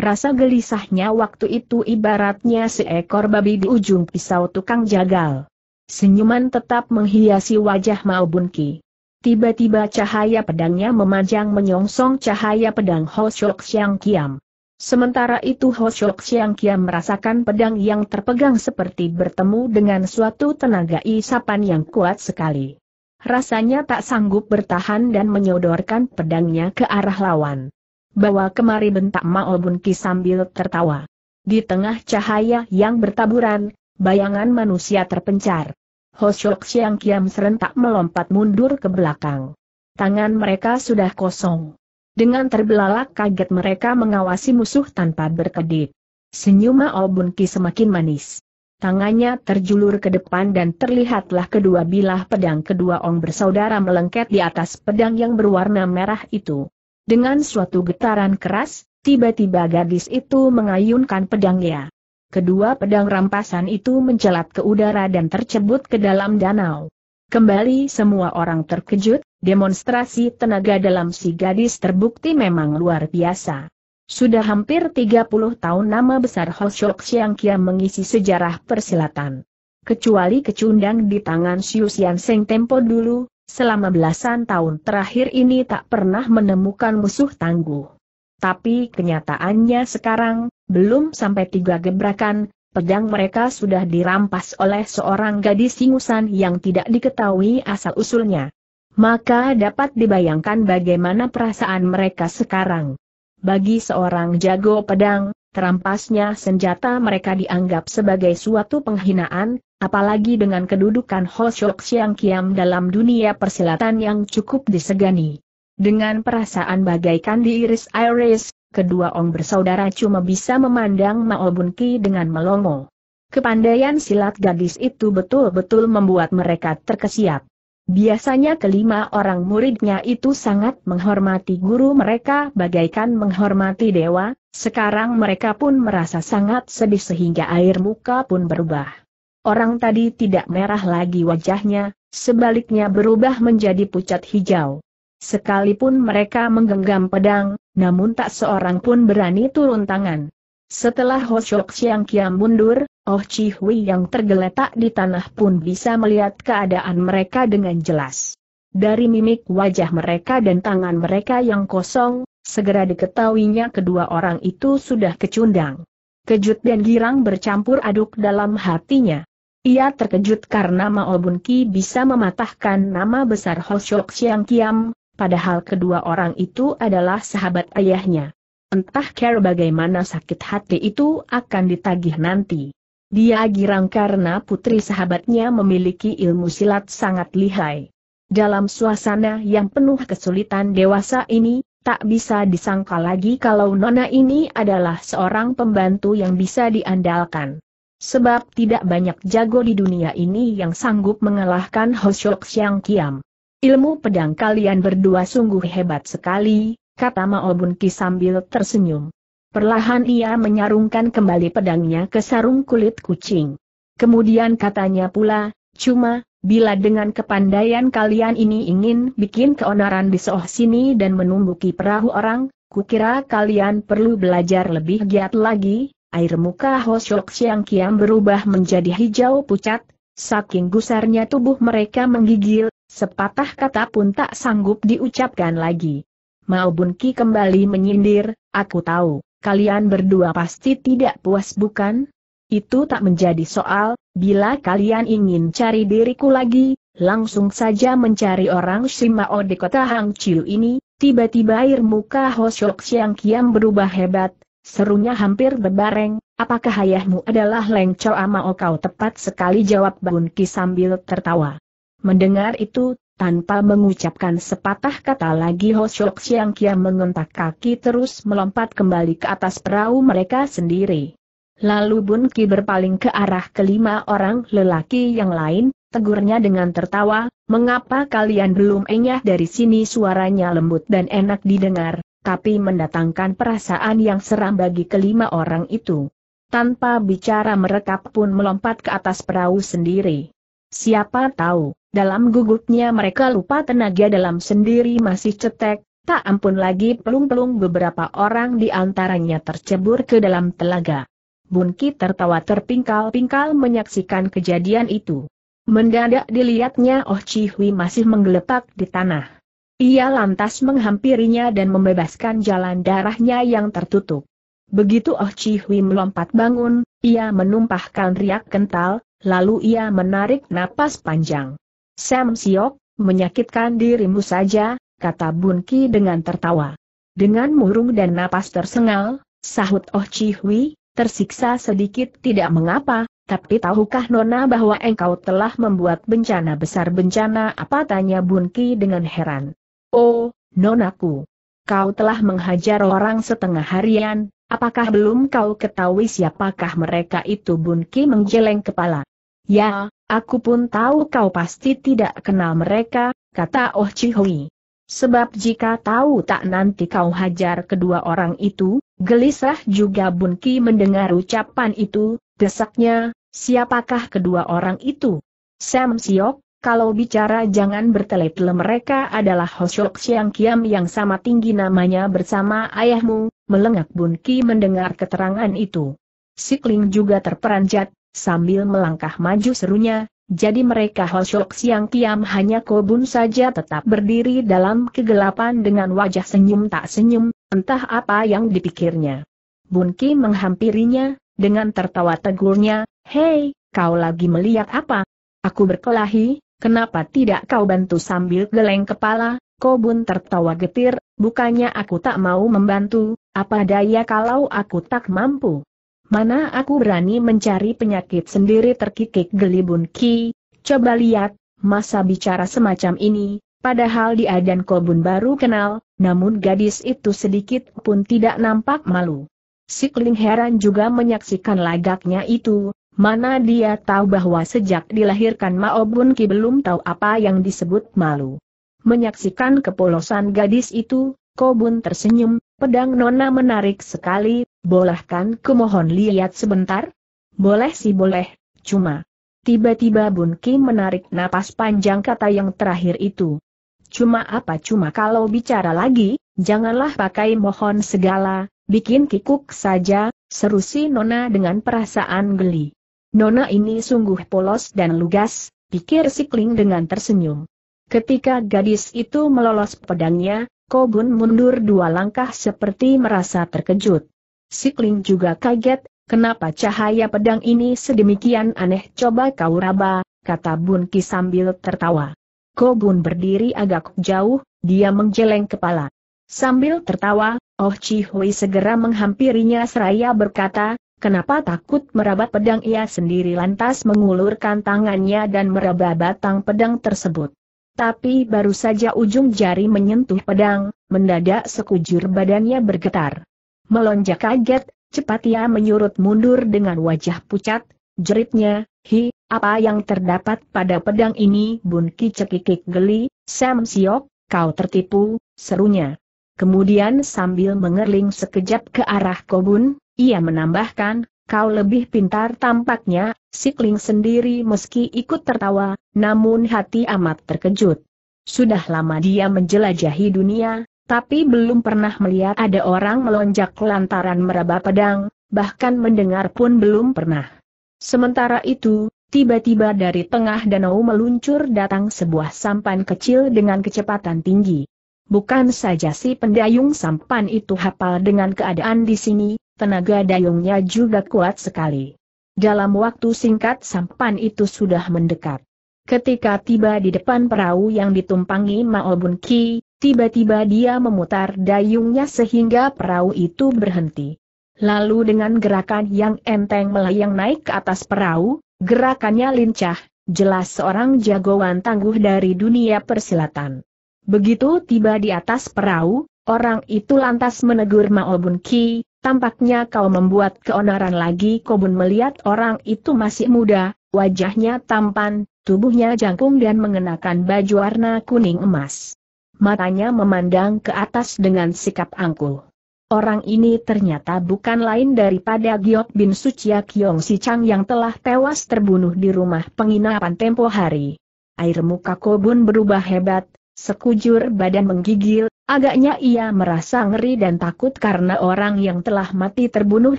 Rasa gelisahnya waktu itu ibaratnya seekor babi di ujung pisau tukang jagal. Senyuman tetap menghiasi wajah Maobunki. Tiba-tiba cahaya pedangnya memanjang menyongsong cahaya pedang Hoshok Siang Kiam. Sementara itu Hoshok Siang Kiam merasakan pedang yang terpegang seperti bertemu dengan suatu tenaga isapan yang kuat sekali. Rasanya tak sanggup bertahan dan menyodorkan pedangnya ke arah lawan. Bawa kemari bentak Mao Bunki sambil tertawa. Di tengah cahaya yang bertaburan, bayangan manusia terpencar. Hoshok Siang Kiam serentak melompat mundur ke belakang. Tangan mereka sudah kosong. Dengan terbelalak kaget mereka mengawasi musuh tanpa berkedip. Senyum Mao Bunki semakin manis. Tangannya terjulur ke depan dan terlihatlah kedua bilah pedang kedua ong bersaudara melengket di atas pedang yang berwarna merah itu. Dengan suatu getaran keras, tiba-tiba gadis itu mengayunkan pedangnya. Kedua pedang rampasan itu mencelat ke udara dan tercebut ke dalam danau. Kembali semua orang terkejut, demonstrasi tenaga dalam si gadis terbukti memang luar biasa. Sudah hampir 30 tahun nama besar Hoshok Xiang Kia mengisi sejarah persilatan. Kecuali kecundang di tangan Xiu Xian Seng Tempo dulu, selama belasan tahun terakhir ini tak pernah menemukan musuh tangguh. Tapi kenyataannya sekarang, belum sampai tiga gebrakan, pedang mereka sudah dirampas oleh seorang gadis singusan yang tidak diketahui asal-usulnya. Maka dapat dibayangkan bagaimana perasaan mereka sekarang. Bagi seorang jago pedang, terampasnya senjata mereka dianggap sebagai suatu penghinaan, Apalagi dengan kedudukan Ho Shok Siang Kiam dalam dunia persilatan yang cukup disegani. Dengan perasaan bagaikan diiris iris, kedua Ong bersaudara cuma bisa memandang Mao Bun Ki dengan melongo. Kepandaian silat gadis itu betul-betul membuat mereka terkesiap. Biasanya kelima orang muridnya itu sangat menghormati guru mereka bagaikan menghormati dewa, sekarang mereka pun merasa sangat sedih sehingga air muka pun berubah. Orang tadi tidak merah lagi wajahnya, sebaliknya berubah menjadi pucat hijau. Sekalipun mereka menggenggam pedang, namun tak seorang pun berani turun tangan. Setelah Ho Shok Siang Kiam mundur, Oh Chi Hui yang tergeletak di tanah pun bisa melihat keadaan mereka dengan jelas. Dari mimik wajah mereka dan tangan mereka yang kosong, segera diketahuinya kedua orang itu sudah kecundang. Kejut dan girang bercampur aduk dalam hatinya. Ia terkejut karena Mao Bun Ki bisa mematahkan nama besar Ho Shok Siang Kiam, padahal kedua orang itu adalah sahabat ayahnya. Entah care bagaimana sakit hati itu akan ditagih nanti. Dia girang karena putri sahabatnya memiliki ilmu silat sangat lihai. Dalam suasana yang penuh kesulitan dewasa ini, tak bisa disangka lagi kalau Nona ini adalah seorang pembantu yang bisa diandalkan. Sebab tidak banyak jago di dunia ini yang sanggup mengalahkan Hoshok Xiang Kiam. Ilmu pedang kalian berdua sungguh hebat sekali, kata Maobun Ki sambil tersenyum. Perlahan ia menyarungkan kembali pedangnya ke sarung kulit kucing. Kemudian katanya pula, cuma, bila dengan kepandaian kalian ini ingin bikin keonaran di seoh sini dan menumbuki perahu orang, kukira kalian perlu belajar lebih giat lagi, air muka Hoshok Siang Kiam berubah menjadi hijau pucat, saking gusarnya tubuh mereka menggigil, sepatah kata pun tak sanggup diucapkan lagi. Mao Ki kembali menyindir, aku tahu, kalian berdua pasti tidak puas bukan? Itu tak menjadi soal, bila kalian ingin cari diriku lagi, langsung saja mencari orang Simao di kota Hang Chiu ini, tiba-tiba air muka Hoshok Siang Kiam berubah hebat, Serunya hampir berbareng. apakah ayahmu adalah Leng Chow Amao kau tepat sekali jawab Bun Ki sambil tertawa. Mendengar itu, tanpa mengucapkan sepatah kata lagi Ho Shok Siang Kia mengentak kaki terus melompat kembali ke atas perahu mereka sendiri. Lalu Bun Ki berpaling ke arah kelima orang lelaki yang lain, tegurnya dengan tertawa, mengapa kalian belum enyah dari sini suaranya lembut dan enak didengar, tapi mendatangkan perasaan yang seram bagi kelima orang itu. Tanpa bicara mereka pun melompat ke atas perahu sendiri. Siapa tahu, dalam gugupnya mereka lupa tenaga dalam sendiri masih cetek, tak ampun lagi pelung-pelung beberapa orang di antaranya tercebur ke dalam telaga. Bunki tertawa terpingkal-pingkal menyaksikan kejadian itu. Mendadak dilihatnya Oh Chi Hui masih menggeletak di tanah. Ia lantas menghampirinya dan membebaskan jalan darahnya yang tertutup. Begitu Oh Chi Hui melompat bangun, ia menumpahkan riak kental, lalu ia menarik napas panjang. Sam Siok, menyakitkan dirimu saja, kata Bun Ki dengan tertawa. Dengan murung dan napas tersengal, sahut Oh Chi Hui, tersiksa sedikit tidak mengapa, tapi tahukah Nona bahwa engkau telah membuat bencana besar bencana apa tanya Bun Ki dengan heran. Oh, nonaku. Kau telah menghajar orang setengah harian, apakah belum kau ketahui siapakah mereka itu Bun Ki menggeleng kepala. Ya, aku pun tahu kau pasti tidak kenal mereka, kata Oh Chihui. Sebab jika tahu tak nanti kau hajar kedua orang itu, gelisah juga Bun Ki mendengar ucapan itu, desaknya, siapakah kedua orang itu? Sam Siok, kalau bicara jangan bertele-tele mereka adalah Hoshok Siang Kiam yang sama tinggi namanya bersama ayahmu, melengak Bun Ki mendengar keterangan itu. Sikling juga terperanjat, sambil melangkah maju serunya, jadi mereka Hoshok Siang Kiam hanya kobun saja tetap berdiri dalam kegelapan dengan wajah senyum tak senyum, entah apa yang dipikirnya. Bun Ki menghampirinya, dengan tertawa tegurnya, Hei, kau lagi melihat apa? Aku berkelahi, Kenapa tidak kau bantu sambil geleng kepala? Kobun tertawa getir, bukannya aku tak mau membantu, apa daya kalau aku tak mampu. Mana aku berani mencari penyakit sendiri terkikik gelibun Ki, coba lihat, masa bicara semacam ini, padahal dia dan Kobun baru kenal, namun gadis itu sedikit pun tidak nampak malu. Si Kling heran juga menyaksikan lagaknya itu, Mana dia tahu bahwa sejak dilahirkan Mao Bun Ki belum tahu apa yang disebut malu. Menyaksikan kepolosan gadis itu, Kobun tersenyum, pedang nona menarik sekali, bolehkan kumohon lihat sebentar? Boleh sih boleh, cuma. Tiba-tiba Bun Ki menarik napas panjang kata yang terakhir itu. Cuma apa cuma kalau bicara lagi, janganlah pakai mohon segala, bikin kikuk saja, seru si Nona dengan perasaan geli. Nona ini sungguh polos dan lugas, pikir Sikling dengan tersenyum. Ketika gadis itu melolos pedangnya, Kobun mundur dua langkah seperti merasa terkejut. Sikling juga kaget, kenapa cahaya pedang ini sedemikian aneh coba kau raba, kata Bun Ki sambil tertawa. Kobun berdiri agak jauh, dia menggeleng kepala. Sambil tertawa, Oh Chi Hui segera menghampirinya seraya berkata, Kenapa takut merabat pedang ia sendiri lantas mengulurkan tangannya dan meraba batang pedang tersebut. Tapi baru saja ujung jari menyentuh pedang, mendadak sekujur badannya bergetar. Melonjak kaget, cepat ia menyurut mundur dengan wajah pucat, jeritnya, hi, apa yang terdapat pada pedang ini Bun Ki cekikik geli, Sam Siok, kau tertipu, serunya. Kemudian sambil mengerling sekejap ke arah kobun, ia menambahkan, kau lebih pintar tampaknya, Sikling sendiri meski ikut tertawa, namun hati amat terkejut. Sudah lama dia menjelajahi dunia, tapi belum pernah melihat ada orang melonjak lantaran meraba pedang, bahkan mendengar pun belum pernah. Sementara itu, tiba-tiba dari tengah danau meluncur datang sebuah sampan kecil dengan kecepatan tinggi. Bukan saja si pendayung sampan itu hafal dengan keadaan di sini, tenaga dayungnya juga kuat sekali. Dalam waktu singkat sampan itu sudah mendekat. Ketika tiba di depan perahu yang ditumpangi Mao Ki, tiba-tiba dia memutar dayungnya sehingga perahu itu berhenti. Lalu dengan gerakan yang enteng melayang naik ke atas perahu, gerakannya lincah, jelas seorang jagoan tangguh dari dunia persilatan. Begitu tiba di atas perahu, orang itu lantas menegur Mao Ki, Tampaknya kau membuat keonaran lagi Kobun melihat orang itu masih muda, wajahnya tampan, tubuhnya jangkung dan mengenakan baju warna kuning emas. Matanya memandang ke atas dengan sikap angkuh. Orang ini ternyata bukan lain daripada Giok Bin Sucia ya Yong Si Chang yang telah tewas terbunuh di rumah penginapan tempo hari. Air muka Kobun berubah hebat, sekujur badan menggigil, Agaknya ia merasa ngeri dan takut karena orang yang telah mati terbunuh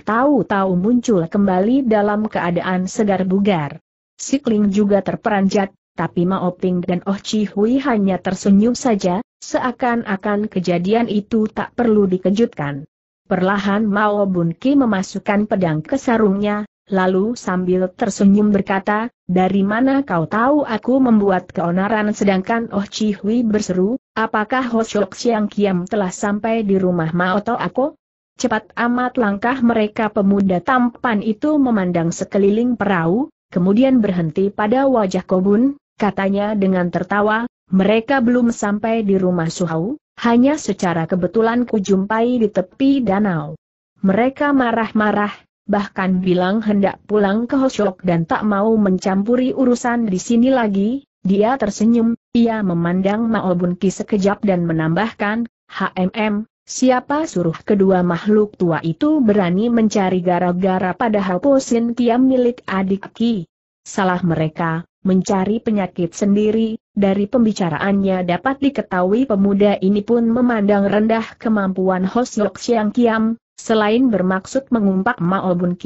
tahu-tahu muncul kembali dalam keadaan segar bugar. Sikling juga terperanjat, tapi Mao Ping dan Oh Chi Hui hanya tersenyum saja, seakan-akan kejadian itu tak perlu dikejutkan. Perlahan Mao Bunki memasukkan pedang ke sarungnya, lalu sambil tersenyum berkata, dari mana kau tahu aku membuat keonaran sedangkan Oh Chi Hui berseru, apakah Ho oh Shok Siang Kiam telah sampai di rumah Maoto aku? Cepat amat langkah mereka pemuda tampan itu memandang sekeliling perahu, kemudian berhenti pada wajah Kobun, katanya dengan tertawa, mereka belum sampai di rumah Suhau, hanya secara kebetulan kujumpai di tepi danau. Mereka marah-marah, bahkan bilang hendak pulang ke Hoshok dan tak mau mencampuri urusan di sini lagi, dia tersenyum, ia memandang Mao sekejap dan menambahkan, HMM, siapa suruh kedua makhluk tua itu berani mencari gara-gara pada Haposin Kiam milik adik Ki? Salah mereka, mencari penyakit sendiri, dari pembicaraannya dapat diketahui pemuda ini pun memandang rendah kemampuan Hoshok Siang Kiam, selain bermaksud mengumpak Mao Bun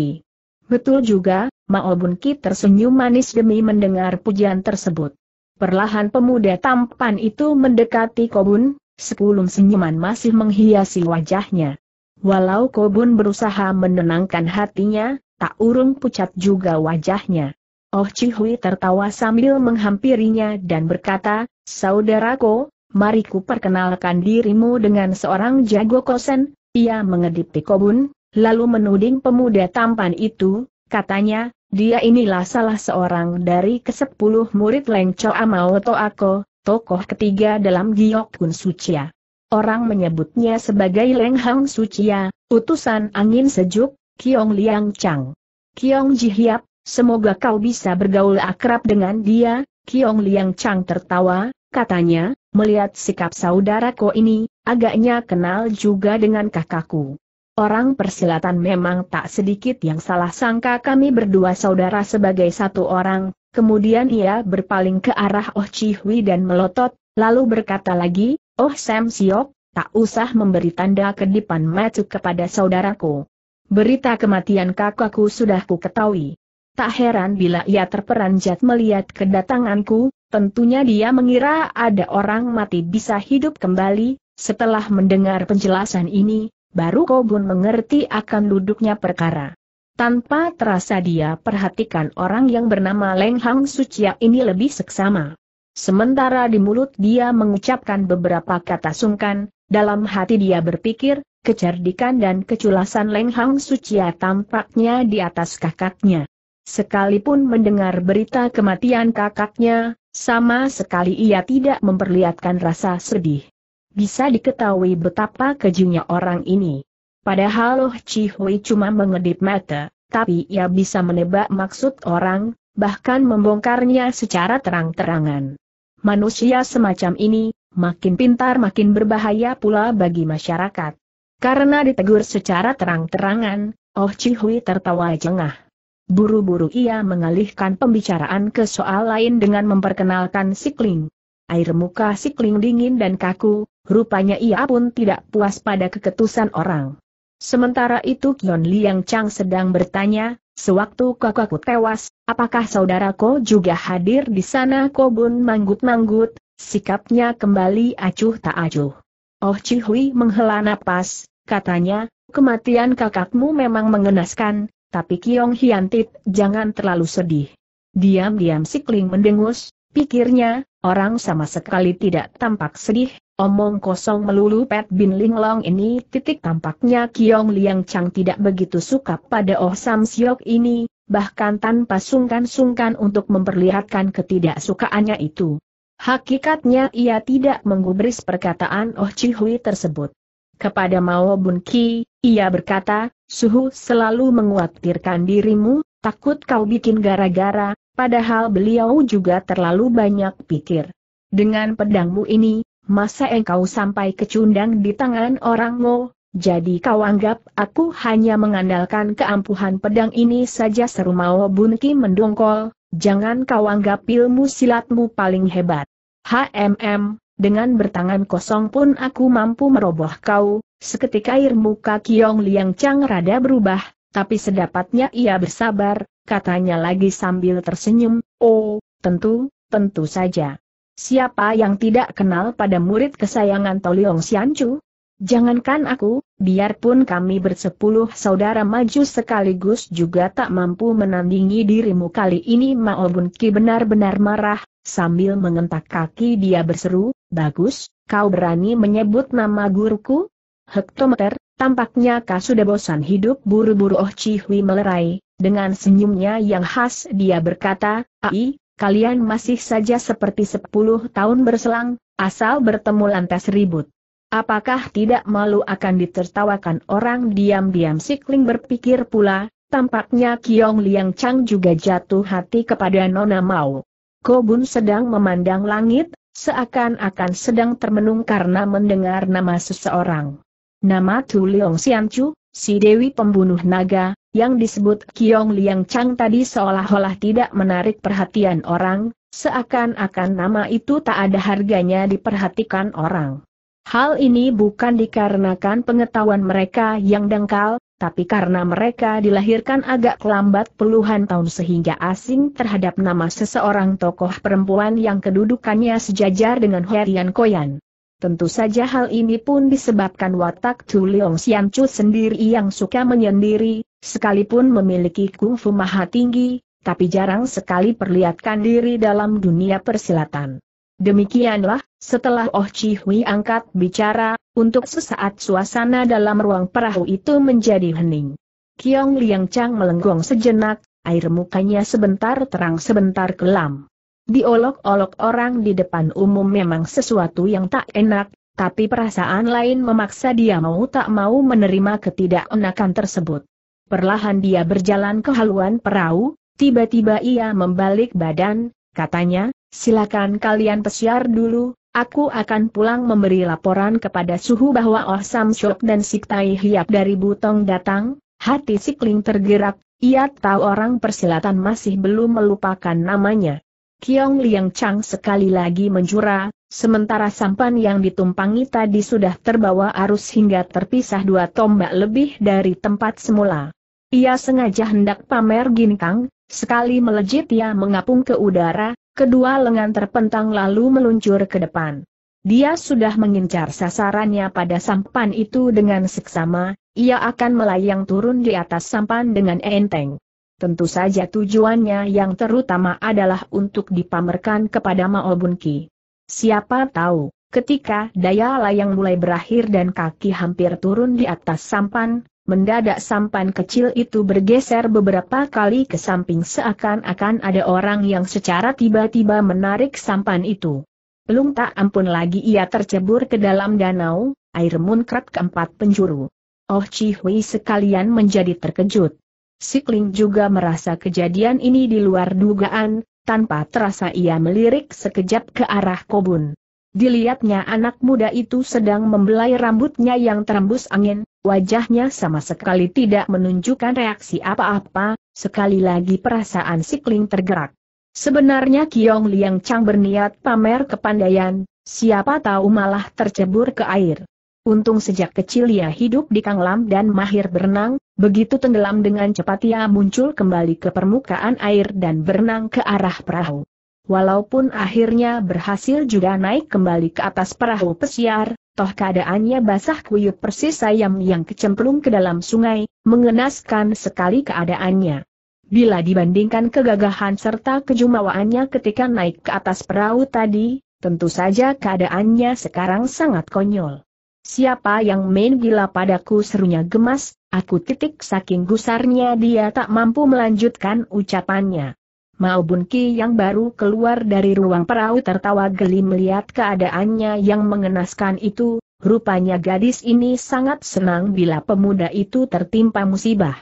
Betul juga, Mao Bun tersenyum manis demi mendengar pujian tersebut. Perlahan pemuda tampan itu mendekati Kobun, sekulum senyuman masih menghiasi wajahnya. Walau Kobun berusaha menenangkan hatinya, tak urung pucat juga wajahnya. Oh Chihui tertawa sambil menghampirinya dan berkata, Saudaraku, mari ku perkenalkan dirimu dengan seorang jago kosen, ia mengedip di kobun, lalu menuding pemuda tampan itu, katanya, dia inilah salah seorang dari kesepuluh murid Leng Cho Amao Ako, tokoh ketiga dalam Giok Kun Sucia. Orang menyebutnya sebagai Leng Hang Sucia, utusan angin sejuk, Kiong Liang Chang. Kiong Jihyap, semoga kau bisa bergaul akrab dengan dia, Kiong Liang Chang tertawa, katanya, Melihat sikap saudaraku ini, agaknya kenal juga dengan kakakku. Orang persilatan memang tak sedikit yang salah sangka kami berdua saudara sebagai satu orang, kemudian ia berpaling ke arah Oh Chihui dan melotot, lalu berkata lagi, Oh Sam Siok, tak usah memberi tanda kedipan matu kepada saudaraku. Berita kematian kakakku sudah ku ketahui. Tak heran bila ia terperanjat melihat kedatanganku, Tentunya dia mengira ada orang mati bisa hidup kembali, setelah mendengar penjelasan ini, baru Kobun mengerti akan duduknya perkara. Tanpa terasa dia perhatikan orang yang bernama Leng Hang Sucia ini lebih seksama. Sementara di mulut dia mengucapkan beberapa kata sungkan, dalam hati dia berpikir, kecerdikan dan keculasan Leng Hang Sucia tampaknya di atas kakaknya. Sekalipun mendengar berita kematian kakaknya, sama sekali ia tidak memperlihatkan rasa sedih. Bisa diketahui betapa kejunya orang ini. Padahal Loh Chihui cuma mengedip mata, tapi ia bisa menebak maksud orang, bahkan membongkarnya secara terang-terangan. Manusia semacam ini, makin pintar makin berbahaya pula bagi masyarakat. Karena ditegur secara terang-terangan, Oh Chihui tertawa jengah. Buru-buru ia mengalihkan pembicaraan ke soal lain dengan memperkenalkan Sikling. Air muka Sikling dingin dan kaku, rupanya ia pun tidak puas pada keketusan orang. Sementara itu Kion Liang Chang sedang bertanya, sewaktu kakakku tewas, apakah saudara Ko juga hadir di sana Ko Bun manggut-manggut, sikapnya kembali acuh tak acuh. Oh Hui menghela napas, katanya, kematian kakakmu memang mengenaskan, tapi Kiong Hiantit, jangan terlalu sedih. Diam-diam Sikling mendengus, pikirnya, orang sama sekali tidak tampak sedih, omong kosong melulu Pat Bin Long ini titik tampaknya Kiong Liang Chang tidak begitu suka pada Oh Sam Siok ini, bahkan tanpa sungkan-sungkan untuk memperlihatkan ketidaksukaannya itu. Hakikatnya ia tidak menggubris perkataan Oh Chi Hui tersebut. Kepada Mao Bun Ki, ia berkata, Suhu selalu menguatirkan dirimu, takut kau bikin gara-gara, padahal beliau juga terlalu banyak pikir. Dengan pedangmu ini, masa engkau sampai kecundang di tangan orang Mo, jadi kau anggap aku hanya mengandalkan keampuhan pedang ini saja seru mau Bunki mendongkol, jangan kau anggap ilmu silatmu paling hebat. HMM, dengan bertangan kosong pun aku mampu meroboh kau, seketika air muka Kiong Liang Chang rada berubah, tapi sedapatnya ia bersabar, katanya lagi sambil tersenyum, oh, tentu, tentu saja. Siapa yang tidak kenal pada murid kesayangan Toliong Xianchu? Jangankan aku, biarpun kami bersepuluh saudara maju sekaligus juga tak mampu menandingi dirimu kali ini Maobun Ki benar-benar marah, sambil mengentak kaki dia berseru, Bagus, kau berani menyebut nama guruku? Hektometer, tampaknya kau sudah bosan hidup buru-buru Oh Chi melerai, dengan senyumnya yang khas dia berkata, Ai, kalian masih saja seperti sepuluh tahun berselang, asal bertemu lantas ribut. Apakah tidak malu akan ditertawakan orang diam-diam Sikling berpikir pula, tampaknya Kiong Liang Chang juga jatuh hati kepada Nona Mao. Kobun sedang memandang langit, seakan-akan sedang termenung karena mendengar nama seseorang. Nama Tu Leong Xianchu, si Dewi Pembunuh Naga, yang disebut Kiong Liang Chang tadi seolah-olah tidak menarik perhatian orang, seakan-akan nama itu tak ada harganya diperhatikan orang. Hal ini bukan dikarenakan pengetahuan mereka yang dangkal, tapi karena mereka dilahirkan agak lambat puluhan tahun sehingga asing terhadap nama seseorang tokoh perempuan yang kedudukannya sejajar dengan Herian Koyan. Tentu saja hal ini pun disebabkan watak Chu Leong Sian Chu sendiri yang suka menyendiri, sekalipun memiliki kungfu maha tinggi, tapi jarang sekali perlihatkan diri dalam dunia persilatan. Demikianlah, setelah Oh Chi Hui angkat bicara, untuk sesaat suasana dalam ruang perahu itu menjadi hening. Kiong Liang Chang melenggong sejenak, air mukanya sebentar terang sebentar kelam. Diolok-olok orang di depan umum memang sesuatu yang tak enak, tapi perasaan lain memaksa dia mau tak mau menerima ketidakenakan tersebut. Perlahan dia berjalan ke haluan perahu, tiba-tiba ia membalik badan, katanya, silakan kalian pesiar dulu, Aku akan pulang memberi laporan kepada suhu bahwa Oh Sam Shok dan Tai Hiap dari Butong datang, hati Sikling tergerak, ia tahu orang persilatan masih belum melupakan namanya. Kiong Liang Chang sekali lagi menjura, sementara sampan yang ditumpangi tadi sudah terbawa arus hingga terpisah dua tombak lebih dari tempat semula. Ia sengaja hendak pamer ginkang, sekali melejit ia mengapung ke udara, Kedua lengan terpentang lalu meluncur ke depan. Dia sudah mengincar sasarannya pada sampan itu dengan seksama, ia akan melayang turun di atas sampan dengan enteng. Tentu saja tujuannya yang terutama adalah untuk dipamerkan kepada Maobunki. Siapa tahu, ketika daya layang mulai berakhir dan kaki hampir turun di atas sampan, Mendadak sampan kecil itu bergeser beberapa kali ke samping seakan-akan ada orang yang secara tiba-tiba menarik sampan itu. Belum tak ampun lagi ia tercebur ke dalam danau, air munkrat keempat penjuru. Oh Chi Hui sekalian menjadi terkejut. Sikling juga merasa kejadian ini di luar dugaan, tanpa terasa ia melirik sekejap ke arah kobun. Dilihatnya anak muda itu sedang membelai rambutnya yang terembus angin, wajahnya sama sekali tidak menunjukkan reaksi apa-apa, sekali lagi perasaan sikling tergerak. Sebenarnya Kiong Liang Chang berniat pamer kepandaian, siapa tahu malah tercebur ke air. Untung sejak kecil ia hidup di kang lam dan mahir berenang, begitu tenggelam dengan cepat ia muncul kembali ke permukaan air dan berenang ke arah perahu. Walaupun akhirnya berhasil juga naik kembali ke atas perahu pesiar, toh keadaannya basah kuyup persis ayam yang kecemplung ke dalam sungai, mengenaskan sekali keadaannya. Bila dibandingkan kegagahan serta kejumawaannya ketika naik ke atas perahu tadi, tentu saja keadaannya sekarang sangat konyol. Siapa yang main gila padaku serunya gemas, aku titik saking gusarnya dia tak mampu melanjutkan ucapannya. Mao Ki yang baru keluar dari ruang perahu tertawa geli melihat keadaannya yang mengenaskan itu, rupanya gadis ini sangat senang bila pemuda itu tertimpa musibah.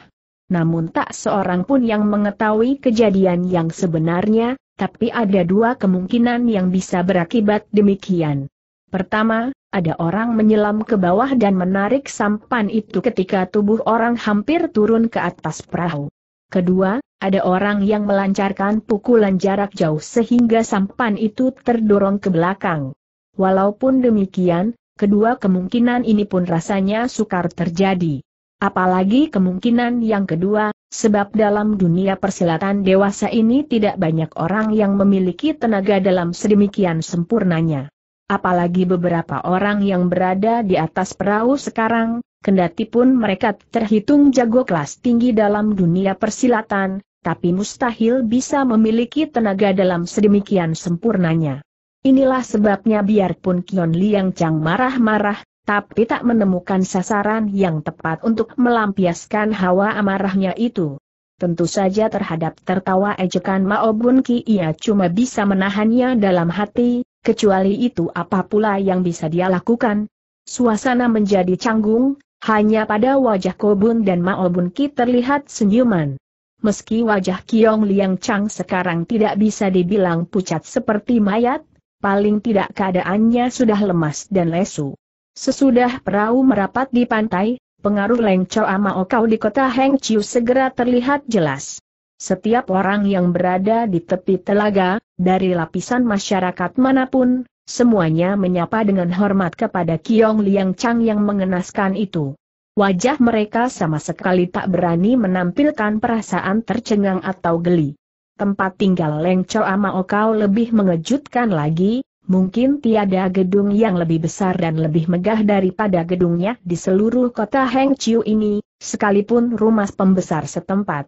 Namun tak seorang pun yang mengetahui kejadian yang sebenarnya, tapi ada dua kemungkinan yang bisa berakibat demikian. Pertama, ada orang menyelam ke bawah dan menarik sampan itu ketika tubuh orang hampir turun ke atas perahu. Kedua, ada orang yang melancarkan pukulan jarak jauh sehingga sampan itu terdorong ke belakang. Walaupun demikian, kedua kemungkinan ini pun rasanya sukar terjadi. Apalagi kemungkinan yang kedua, sebab dalam dunia persilatan dewasa ini tidak banyak orang yang memiliki tenaga dalam sedemikian sempurnanya. Apalagi beberapa orang yang berada di atas perahu sekarang, Kendati pun mereka terhitung jago kelas tinggi dalam dunia persilatan, tapi mustahil bisa memiliki tenaga dalam sedemikian sempurnanya. Inilah sebabnya biarpun Kion Liang Chang marah-marah, tapi tak menemukan sasaran yang tepat untuk melampiaskan hawa amarahnya itu. Tentu saja terhadap tertawa ejekan Mao Bun Ki ia cuma bisa menahannya dalam hati, kecuali itu apa pula yang bisa dia lakukan. Suasana menjadi canggung, hanya pada wajah Kobun dan Maobun Ki terlihat senyuman. Meski wajah Kiong Liang Chang sekarang tidak bisa dibilang pucat seperti mayat, paling tidak keadaannya sudah lemas dan lesu. Sesudah perahu merapat di pantai, pengaruh Leng Chow Amao di kota Heng Chiu segera terlihat jelas. Setiap orang yang berada di tepi telaga, dari lapisan masyarakat manapun, Semuanya menyapa dengan hormat kepada Kiong Liang Chang yang mengenaskan itu. Wajah mereka sama sekali tak berani menampilkan perasaan tercengang atau geli. Tempat tinggal Leng Choa Mao lebih mengejutkan lagi, mungkin tiada gedung yang lebih besar dan lebih megah daripada gedungnya di seluruh kota Heng Chiu ini, sekalipun rumah pembesar setempat.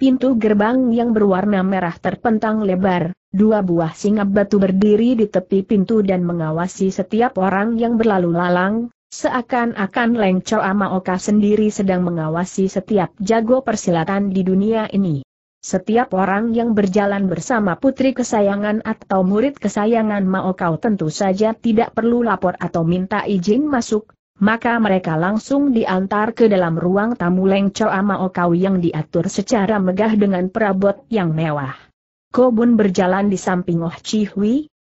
Pintu gerbang yang berwarna merah terpentang lebar, Dua buah singa batu berdiri di tepi pintu dan mengawasi setiap orang yang berlalu lalang, seakan-akan Leng Amaoka sendiri sedang mengawasi setiap jago persilatan di dunia ini. Setiap orang yang berjalan bersama putri kesayangan atau murid kesayangan Maokau tentu saja tidak perlu lapor atau minta izin masuk, maka mereka langsung diantar ke dalam ruang tamu lengco Cho Amaokau yang diatur secara megah dengan perabot yang mewah. Kobun berjalan di samping Oh Chi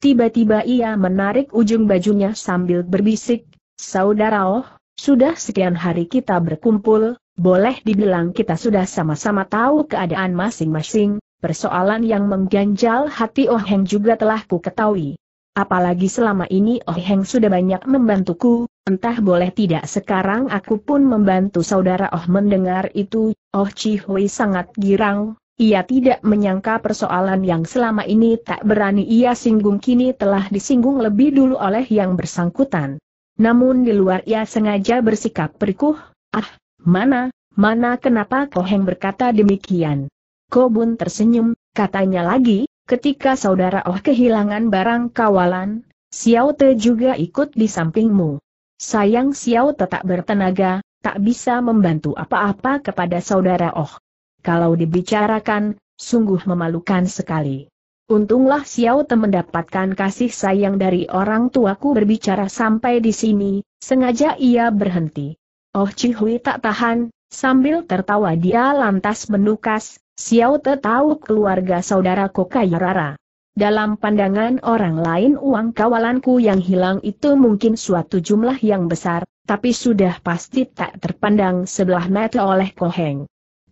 tiba-tiba ia menarik ujung bajunya sambil berbisik, Saudara Oh, sudah sekian hari kita berkumpul, boleh dibilang kita sudah sama-sama tahu keadaan masing-masing, persoalan yang mengganjal hati Oh Heng juga telah ku ketahui. Apalagi selama ini Oh Heng sudah banyak membantuku, entah boleh tidak sekarang aku pun membantu saudara Oh mendengar itu, Oh Chi sangat girang, ia tidak menyangka persoalan yang selama ini tak berani ia singgung kini telah disinggung lebih dulu oleh yang bersangkutan. Namun di luar ia sengaja bersikap perikuh, ah, mana, mana kenapa heng berkata demikian. Kobun tersenyum, katanya lagi, ketika saudara Oh kehilangan barang kawalan, Xiao Te juga ikut di sampingmu. Sayang Xiao Te tak bertenaga, tak bisa membantu apa-apa kepada saudara Oh kalau dibicarakan, sungguh memalukan sekali. Untunglah Xiao Te mendapatkan kasih sayang dari orang tuaku berbicara sampai di sini, sengaja ia berhenti. Oh Cihui tak tahan, sambil tertawa dia lantas menukas, Xiao Te tahu keluarga saudara Kokai Rara. Dalam pandangan orang lain uang kawalanku yang hilang itu mungkin suatu jumlah yang besar, tapi sudah pasti tak terpandang sebelah mata oleh Koheng.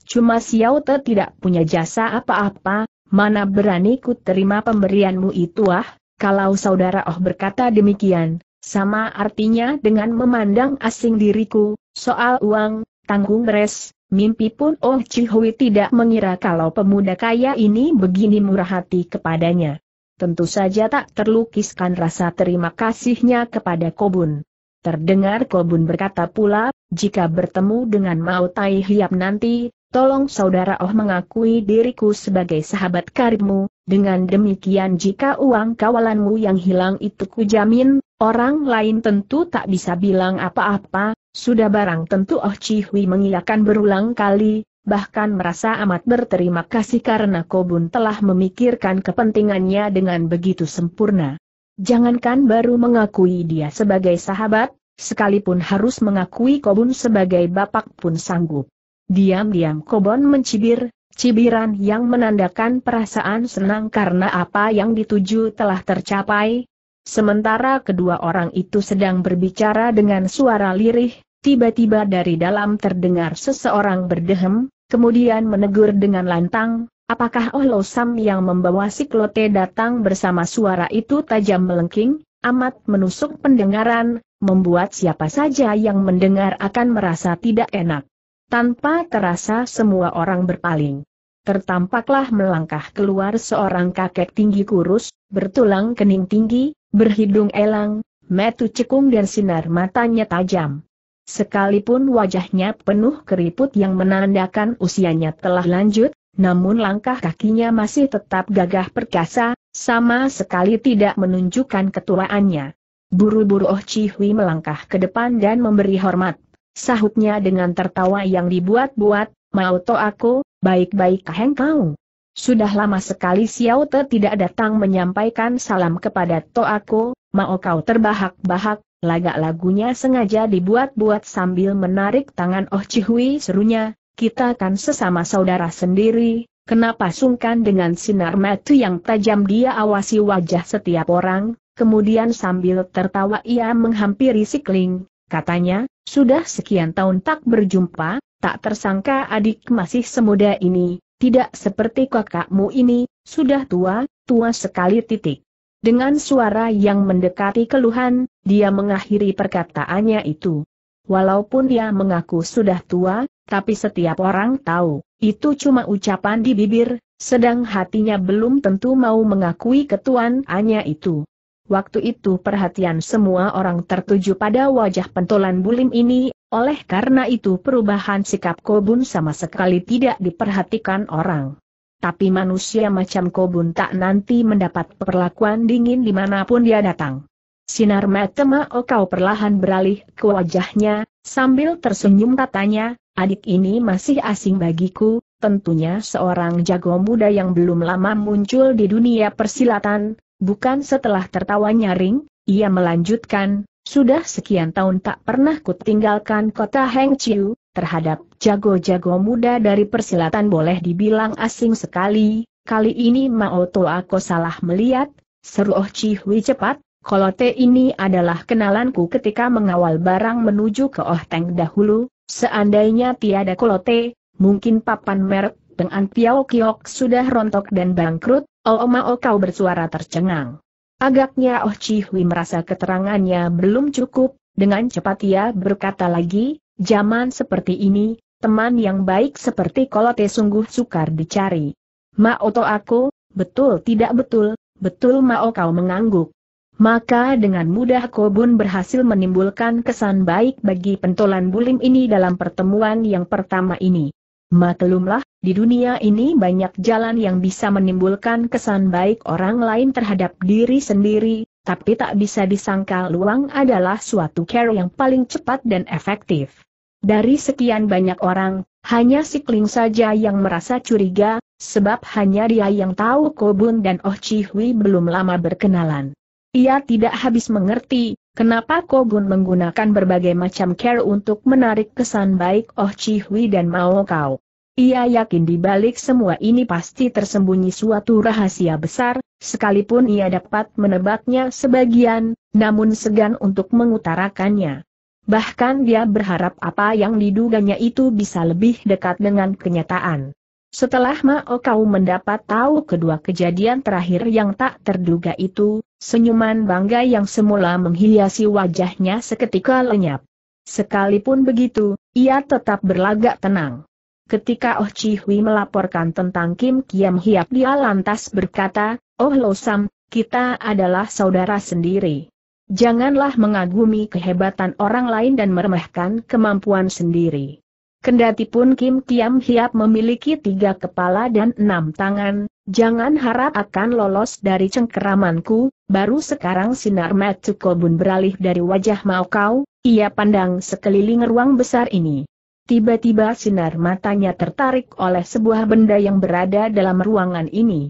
Cuma Xiao Te tidak punya jasa apa-apa, mana berani ku terima pemberianmu itu ah, kalau saudara Oh berkata demikian, sama artinya dengan memandang asing diriku, soal uang, tanggung res, mimpi pun Oh Chihui tidak mengira kalau pemuda kaya ini begini murah hati kepadanya. Tentu saja tak terlukiskan rasa terima kasihnya kepada Kobun. Terdengar Kobun berkata pula, jika bertemu dengan Mao Tai Hiap nanti, Tolong saudara Oh mengakui diriku sebagai sahabat karibmu, dengan demikian jika uang kawalanmu yang hilang itu kujamin, orang lain tentu tak bisa bilang apa-apa, sudah barang tentu Oh Cihui mengiyakan berulang kali, bahkan merasa amat berterima kasih karena Kobun telah memikirkan kepentingannya dengan begitu sempurna. Jangankan baru mengakui dia sebagai sahabat, sekalipun harus mengakui Kobun sebagai bapak pun sanggup. Diam-diam Kobon mencibir, cibiran yang menandakan perasaan senang karena apa yang dituju telah tercapai. Sementara kedua orang itu sedang berbicara dengan suara lirih, tiba-tiba dari dalam terdengar seseorang berdehem, kemudian menegur dengan lantang, apakah Oh Sam yang membawa siklote datang bersama suara itu tajam melengking, amat menusuk pendengaran, membuat siapa saja yang mendengar akan merasa tidak enak. Tanpa terasa semua orang berpaling. Tertampaklah melangkah keluar seorang kakek tinggi kurus, bertulang kening tinggi, berhidung elang, metu cekung dan sinar matanya tajam. Sekalipun wajahnya penuh keriput yang menandakan usianya telah lanjut, namun langkah kakinya masih tetap gagah perkasa, sama sekali tidak menunjukkan ketuaannya. Buru-buru Oh Chi Hui melangkah ke depan dan memberi hormat. Sahutnya dengan tertawa yang dibuat-buat, mau to aku, baik-baik kaheng kau. Sudah lama sekali Xiao Te tidak datang menyampaikan salam kepada To aku, mau kau terbahak-bahak, lagak lagunya sengaja dibuat-buat sambil menarik tangan Oh Chihui serunya, kita kan sesama saudara sendiri, kenapa sungkan dengan sinar mata yang tajam dia awasi wajah setiap orang, kemudian sambil tertawa ia menghampiri Sikling, Katanya, sudah sekian tahun tak berjumpa, tak tersangka adik masih semuda ini, tidak seperti kakakmu ini, sudah tua, tua sekali titik. Dengan suara yang mendekati keluhan, dia mengakhiri perkataannya itu. Walaupun dia mengaku sudah tua, tapi setiap orang tahu, itu cuma ucapan di bibir, sedang hatinya belum tentu mau mengakui ketuanannya itu. Waktu itu perhatian semua orang tertuju pada wajah pentolan bulim ini, oleh karena itu perubahan sikap Kobun sama sekali tidak diperhatikan orang. Tapi manusia macam Kobun tak nanti mendapat perlakuan dingin dimanapun dia datang. Sinar mata Mao kau perlahan beralih ke wajahnya, sambil tersenyum katanya, adik ini masih asing bagiku, tentunya seorang jago muda yang belum lama muncul di dunia persilatan, Bukan setelah tertawa nyaring, ia melanjutkan, sudah sekian tahun tak pernah kutinggalkan kota Hengqiu, terhadap jago-jago muda dari persilatan boleh dibilang asing sekali, kali ini To aku salah melihat, seru Oh Chihui cepat, kolote ini adalah kenalanku ketika mengawal barang menuju ke Oh Teng dahulu, seandainya tiada kolote, mungkin papan merk dengan Piao Kiok sudah rontok dan bangkrut, Oh oh kau bersuara tercengang. Agaknya Oh Chi Hui merasa keterangannya belum cukup, dengan cepat ia berkata lagi, zaman seperti ini, teman yang baik seperti kolote sungguh sukar dicari. Ma oh, Toh aku, betul tidak betul, betul ma oh kau mengangguk. Maka dengan mudah Kobun berhasil menimbulkan kesan baik bagi pentolan bulim ini dalam pertemuan yang pertama ini. Maklumlah, di dunia ini banyak jalan yang bisa menimbulkan kesan baik orang lain terhadap diri sendiri, tapi tak bisa disangka luang adalah suatu care yang paling cepat dan efektif. Dari sekian banyak orang, hanya Sikling saja yang merasa curiga, sebab hanya dia yang tahu Kobun dan Oh Chihui belum lama berkenalan. Ia tidak habis mengerti, kenapa Kobun menggunakan berbagai macam care untuk menarik kesan baik Oh Chihui dan Mao Kau. Ia yakin di balik semua ini pasti tersembunyi suatu rahasia besar, sekalipun ia dapat menebaknya sebagian, namun segan untuk mengutarakannya. Bahkan dia berharap apa yang diduganya itu bisa lebih dekat dengan kenyataan. Setelah Mao Kau mendapat tahu kedua kejadian terakhir yang tak terduga itu, senyuman bangga yang semula menghiasi wajahnya seketika lenyap. Sekalipun begitu, ia tetap berlagak tenang. Ketika Oh Chi Hui melaporkan tentang Kim Kiam Hiap dia lantas berkata, Oh Lo Sam, kita adalah saudara sendiri. Janganlah mengagumi kehebatan orang lain dan meremehkan kemampuan sendiri. Kendati pun Kim Kiam Hiap memiliki tiga kepala dan enam tangan, jangan harap akan lolos dari cengkeramanku, baru sekarang sinar Matukobun beralih dari wajah Mau Kau, ia pandang sekeliling ruang besar ini. Tiba-tiba sinar matanya tertarik oleh sebuah benda yang berada dalam ruangan ini.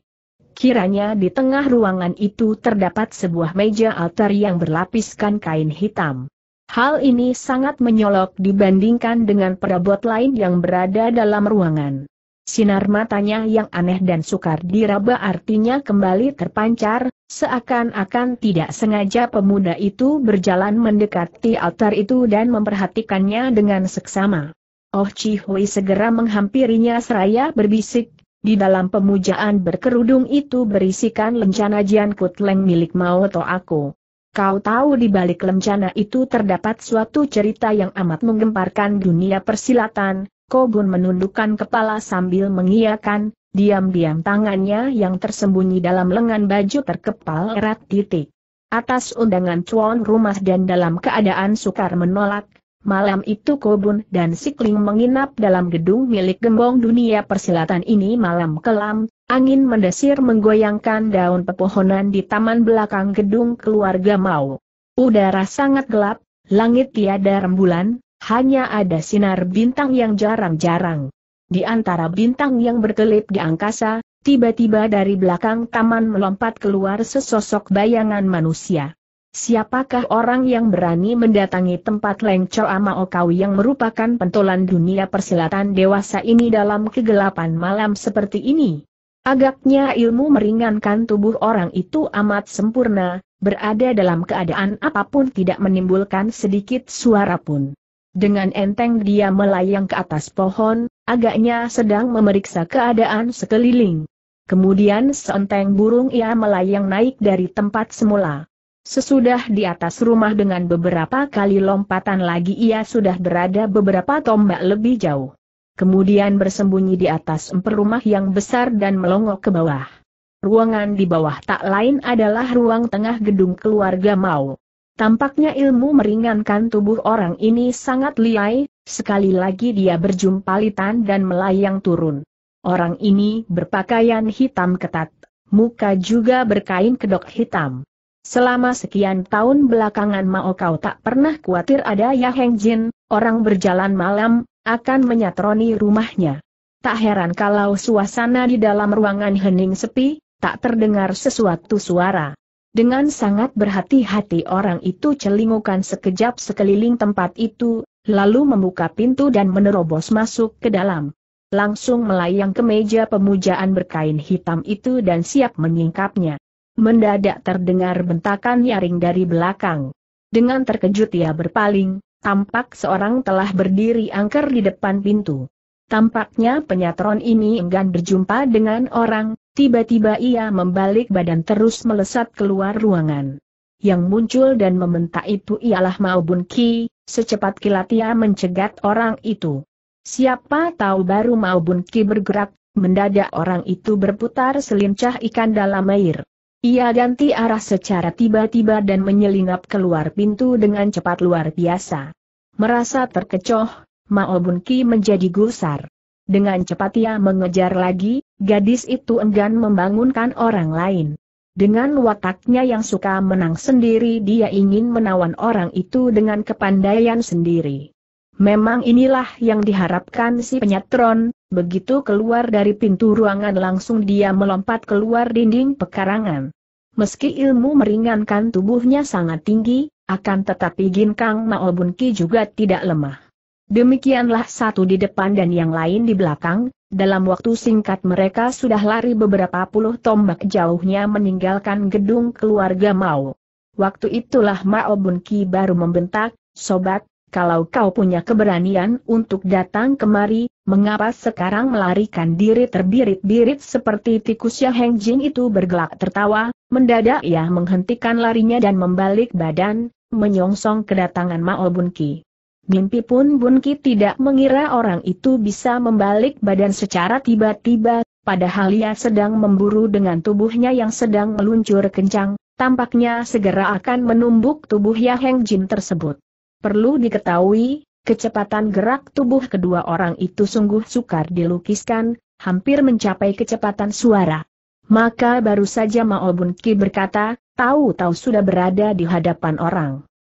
Kiranya di tengah ruangan itu terdapat sebuah meja altar yang berlapiskan kain hitam. Hal ini sangat menyolok dibandingkan dengan perabot lain yang berada dalam ruangan. Sinar matanya yang aneh dan sukar diraba artinya kembali terpancar, seakan-akan tidak sengaja pemuda itu berjalan mendekati altar itu dan memperhatikannya dengan seksama. Oh Chi Hui segera menghampirinya seraya berbisik, di dalam pemujaan berkerudung itu berisikan lencana Jian Kutleng milik Mao To aku. Kau tahu di balik lencana itu terdapat suatu cerita yang amat menggemparkan dunia persilatan, Kobun menundukkan kepala sambil mengiyakan, diam-diam tangannya yang tersembunyi dalam lengan baju terkepal erat titik. Atas undangan cuan rumah dan dalam keadaan sukar menolak, Malam itu Kobun dan Sikling menginap dalam gedung milik gembong dunia persilatan ini malam kelam, angin mendesir menggoyangkan daun pepohonan di taman belakang gedung keluarga Mau. Udara sangat gelap, langit tiada rembulan, hanya ada sinar bintang yang jarang-jarang. Di antara bintang yang berkelip di angkasa, tiba-tiba dari belakang taman melompat keluar sesosok bayangan manusia. Siapakah orang yang berani mendatangi tempat Leng Choa Kau yang merupakan pentolan dunia persilatan dewasa ini dalam kegelapan malam seperti ini? Agaknya ilmu meringankan tubuh orang itu amat sempurna, berada dalam keadaan apapun tidak menimbulkan sedikit suara pun. Dengan enteng dia melayang ke atas pohon, agaknya sedang memeriksa keadaan sekeliling. Kemudian seenteng burung ia melayang naik dari tempat semula. Sesudah di atas rumah dengan beberapa kali lompatan lagi ia sudah berada beberapa tombak lebih jauh. Kemudian bersembunyi di atas emper rumah yang besar dan melongok ke bawah. Ruangan di bawah tak lain adalah ruang tengah gedung keluarga Mao. Tampaknya ilmu meringankan tubuh orang ini sangat liai, sekali lagi dia berjumpa litan dan melayang turun. Orang ini berpakaian hitam ketat, muka juga berkain kedok hitam. Selama sekian tahun belakangan Mao kau tak pernah khawatir ada Ya Jin, orang berjalan malam, akan menyatroni rumahnya. Tak heran kalau suasana di dalam ruangan hening sepi, tak terdengar sesuatu suara. Dengan sangat berhati-hati orang itu celingukan sekejap sekeliling tempat itu, lalu membuka pintu dan menerobos masuk ke dalam. Langsung melayang ke meja pemujaan berkain hitam itu dan siap menyingkapnya. Mendadak terdengar bentakan nyaring dari belakang. Dengan terkejut ia berpaling, tampak seorang telah berdiri angker di depan pintu. Tampaknya penyatron ini enggan berjumpa dengan orang, tiba-tiba ia membalik badan terus melesat keluar ruangan. Yang muncul dan membentak itu ialah Maobun Ki, secepat kilat ia mencegat orang itu. Siapa tahu baru Maobun Ki bergerak, mendadak orang itu berputar selincah ikan dalam air. Ia ganti arah secara tiba-tiba dan menyelinap keluar pintu dengan cepat luar biasa. Merasa terkecoh, Mao Ki menjadi gusar. Dengan cepat ia mengejar lagi, gadis itu enggan membangunkan orang lain. Dengan wataknya yang suka menang sendiri dia ingin menawan orang itu dengan kepandaian sendiri. Memang inilah yang diharapkan si penyatron. Begitu keluar dari pintu ruangan langsung dia melompat keluar dinding pekarangan. Meski ilmu meringankan tubuhnya sangat tinggi, akan tetapi Ginkang Maobunki juga tidak lemah. Demikianlah satu di depan dan yang lain di belakang, dalam waktu singkat mereka sudah lari beberapa puluh tombak jauhnya meninggalkan gedung keluarga Mao. Waktu itulah Maobunki baru membentak, Sobat, kalau kau punya keberanian untuk datang kemari, Mengapa sekarang melarikan diri terbirit-birit seperti tikus yang Heng Jing itu bergelak tertawa, mendadak ia menghentikan larinya dan membalik badan, menyongsong kedatangan Mao Bun Ki. Mimpi pun Bun Ki tidak mengira orang itu bisa membalik badan secara tiba-tiba, padahal ia sedang memburu dengan tubuhnya yang sedang meluncur kencang, tampaknya segera akan menumbuk tubuh Ya Jin tersebut. Perlu diketahui, Kecepatan gerak tubuh kedua orang itu sungguh sukar dilukiskan, hampir mencapai kecepatan suara. Maka baru saja Mao Ki berkata, tahu-tahu sudah berada di hadapan orang.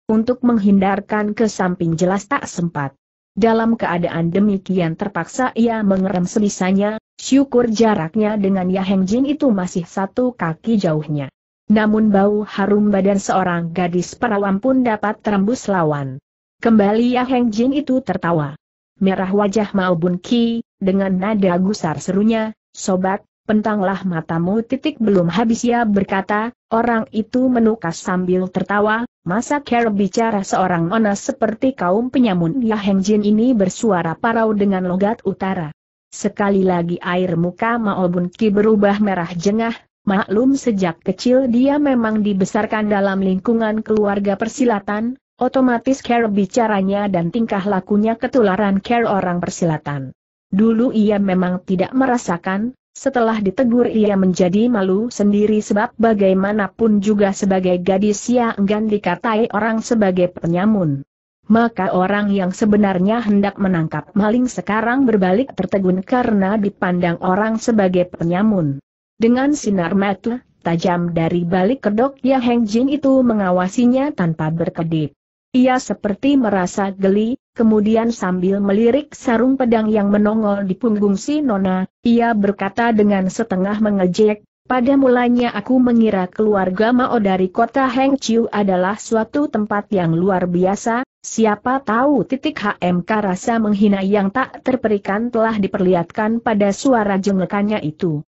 Untuk menghindarkan ke samping jelas tak sempat. Dalam keadaan demikian terpaksa ia mengerem sebisanya, syukur jaraknya dengan Yaheng Jin itu masih satu kaki jauhnya. Namun bau harum badan seorang gadis perawan pun dapat terembus lawan. Kembali ya Heng Jin itu tertawa. Merah wajah Mao Bun Ki, dengan nada gusar serunya, Sobat, pentanglah matamu titik belum habis ya berkata, orang itu menukas sambil tertawa, masa kera bicara seorang onas seperti kaum penyamun Ya Heng Jin ini bersuara parau dengan logat utara. Sekali lagi air muka Mao Bun Ki berubah merah jengah, maklum sejak kecil dia memang dibesarkan dalam lingkungan keluarga persilatan, Otomatis care bicaranya dan tingkah lakunya ketularan care orang persilatan. Dulu ia memang tidak merasakan, setelah ditegur ia menjadi malu sendiri sebab bagaimanapun juga sebagai gadis ia enggan dikatai orang sebagai penyamun. Maka orang yang sebenarnya hendak menangkap maling sekarang berbalik tertegun karena dipandang orang sebagai penyamun. Dengan sinar mata tajam dari balik kedok Ya Heng Jin itu mengawasinya tanpa berkedip. Ia seperti merasa geli, kemudian sambil melirik sarung pedang yang menongol di punggung si Nona, ia berkata dengan setengah mengejek, pada mulanya aku mengira keluarga Mao dari kota Hengqiu adalah suatu tempat yang luar biasa, siapa tahu titik HMK rasa menghina yang tak terperikan telah diperlihatkan pada suara jenglekannya itu.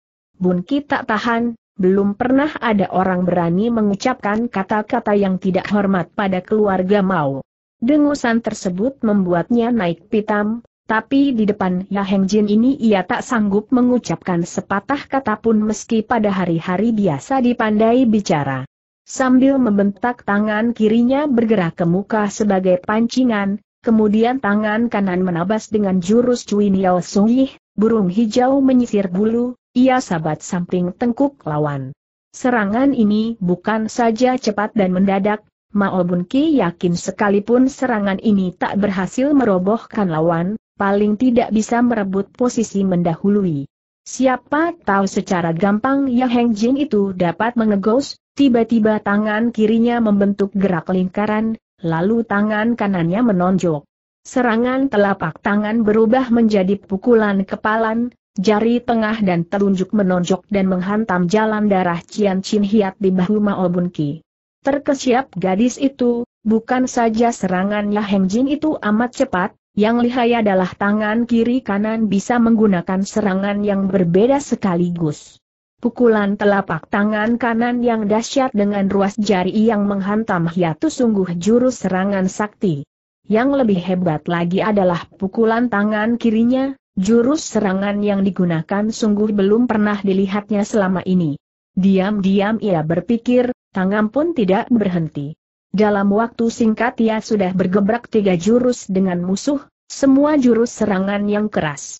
Ki tak tahan, belum pernah ada orang berani mengucapkan kata-kata yang tidak hormat pada keluarga Mao. Dengusan tersebut membuatnya naik pitam, tapi di depan Yaheng Jin ini ia tak sanggup mengucapkan sepatah kata pun meski pada hari-hari biasa dipandai bicara. Sambil membentak tangan kirinya bergerak ke muka sebagai pancingan, kemudian tangan kanan menabas dengan jurus Cui Niao Yih, burung hijau menyisir bulu, ia sabat samping tengkuk lawan. Serangan ini bukan saja cepat dan mendadak, Mao Bun Ki yakin sekalipun serangan ini tak berhasil merobohkan lawan, paling tidak bisa merebut posisi mendahului. Siapa tahu secara gampang Ya Heng Jin itu dapat mengegos, tiba-tiba tangan kirinya membentuk gerak lingkaran, lalu tangan kanannya menonjok. Serangan telapak tangan berubah menjadi pukulan kepalan, Jari tengah dan telunjuk menonjok dan menghantam jalan darah Cian Chin Hiat di bahu Mao Bun Ki. Terkesiap gadis itu, bukan saja serangannya Heng Jin itu amat cepat, yang lihai adalah tangan kiri kanan bisa menggunakan serangan yang berbeda sekaligus. Pukulan telapak tangan kanan yang dahsyat dengan ruas jari yang menghantam hiatu sungguh jurus serangan sakti. Yang lebih hebat lagi adalah pukulan tangan kirinya, Jurus serangan yang digunakan sungguh belum pernah dilihatnya selama ini. Diam-diam ia berpikir, tangan pun tidak berhenti. Dalam waktu singkat ia sudah bergebrak tiga jurus dengan musuh, semua jurus serangan yang keras.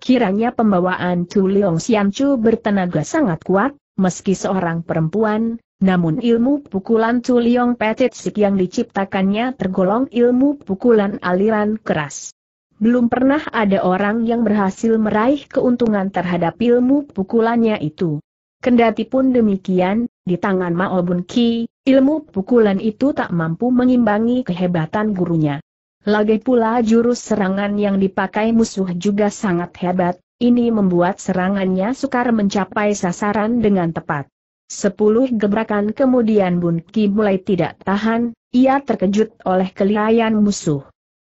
Kiranya pembawaan Chu Leong Xian Chu bertenaga sangat kuat, meski seorang perempuan, namun ilmu pukulan Chu Leong Petit Sik yang diciptakannya tergolong ilmu pukulan aliran keras. Belum pernah ada orang yang berhasil meraih keuntungan terhadap ilmu pukulannya itu. Kendati pun demikian, di tangan Mao Bun Ki, ilmu pukulan itu tak mampu mengimbangi kehebatan gurunya. Lagi pula jurus serangan yang dipakai musuh juga sangat hebat, ini membuat serangannya sukar mencapai sasaran dengan tepat. Sepuluh gebrakan kemudian Bun Ki mulai tidak tahan, ia terkejut oleh kelihayan musuh.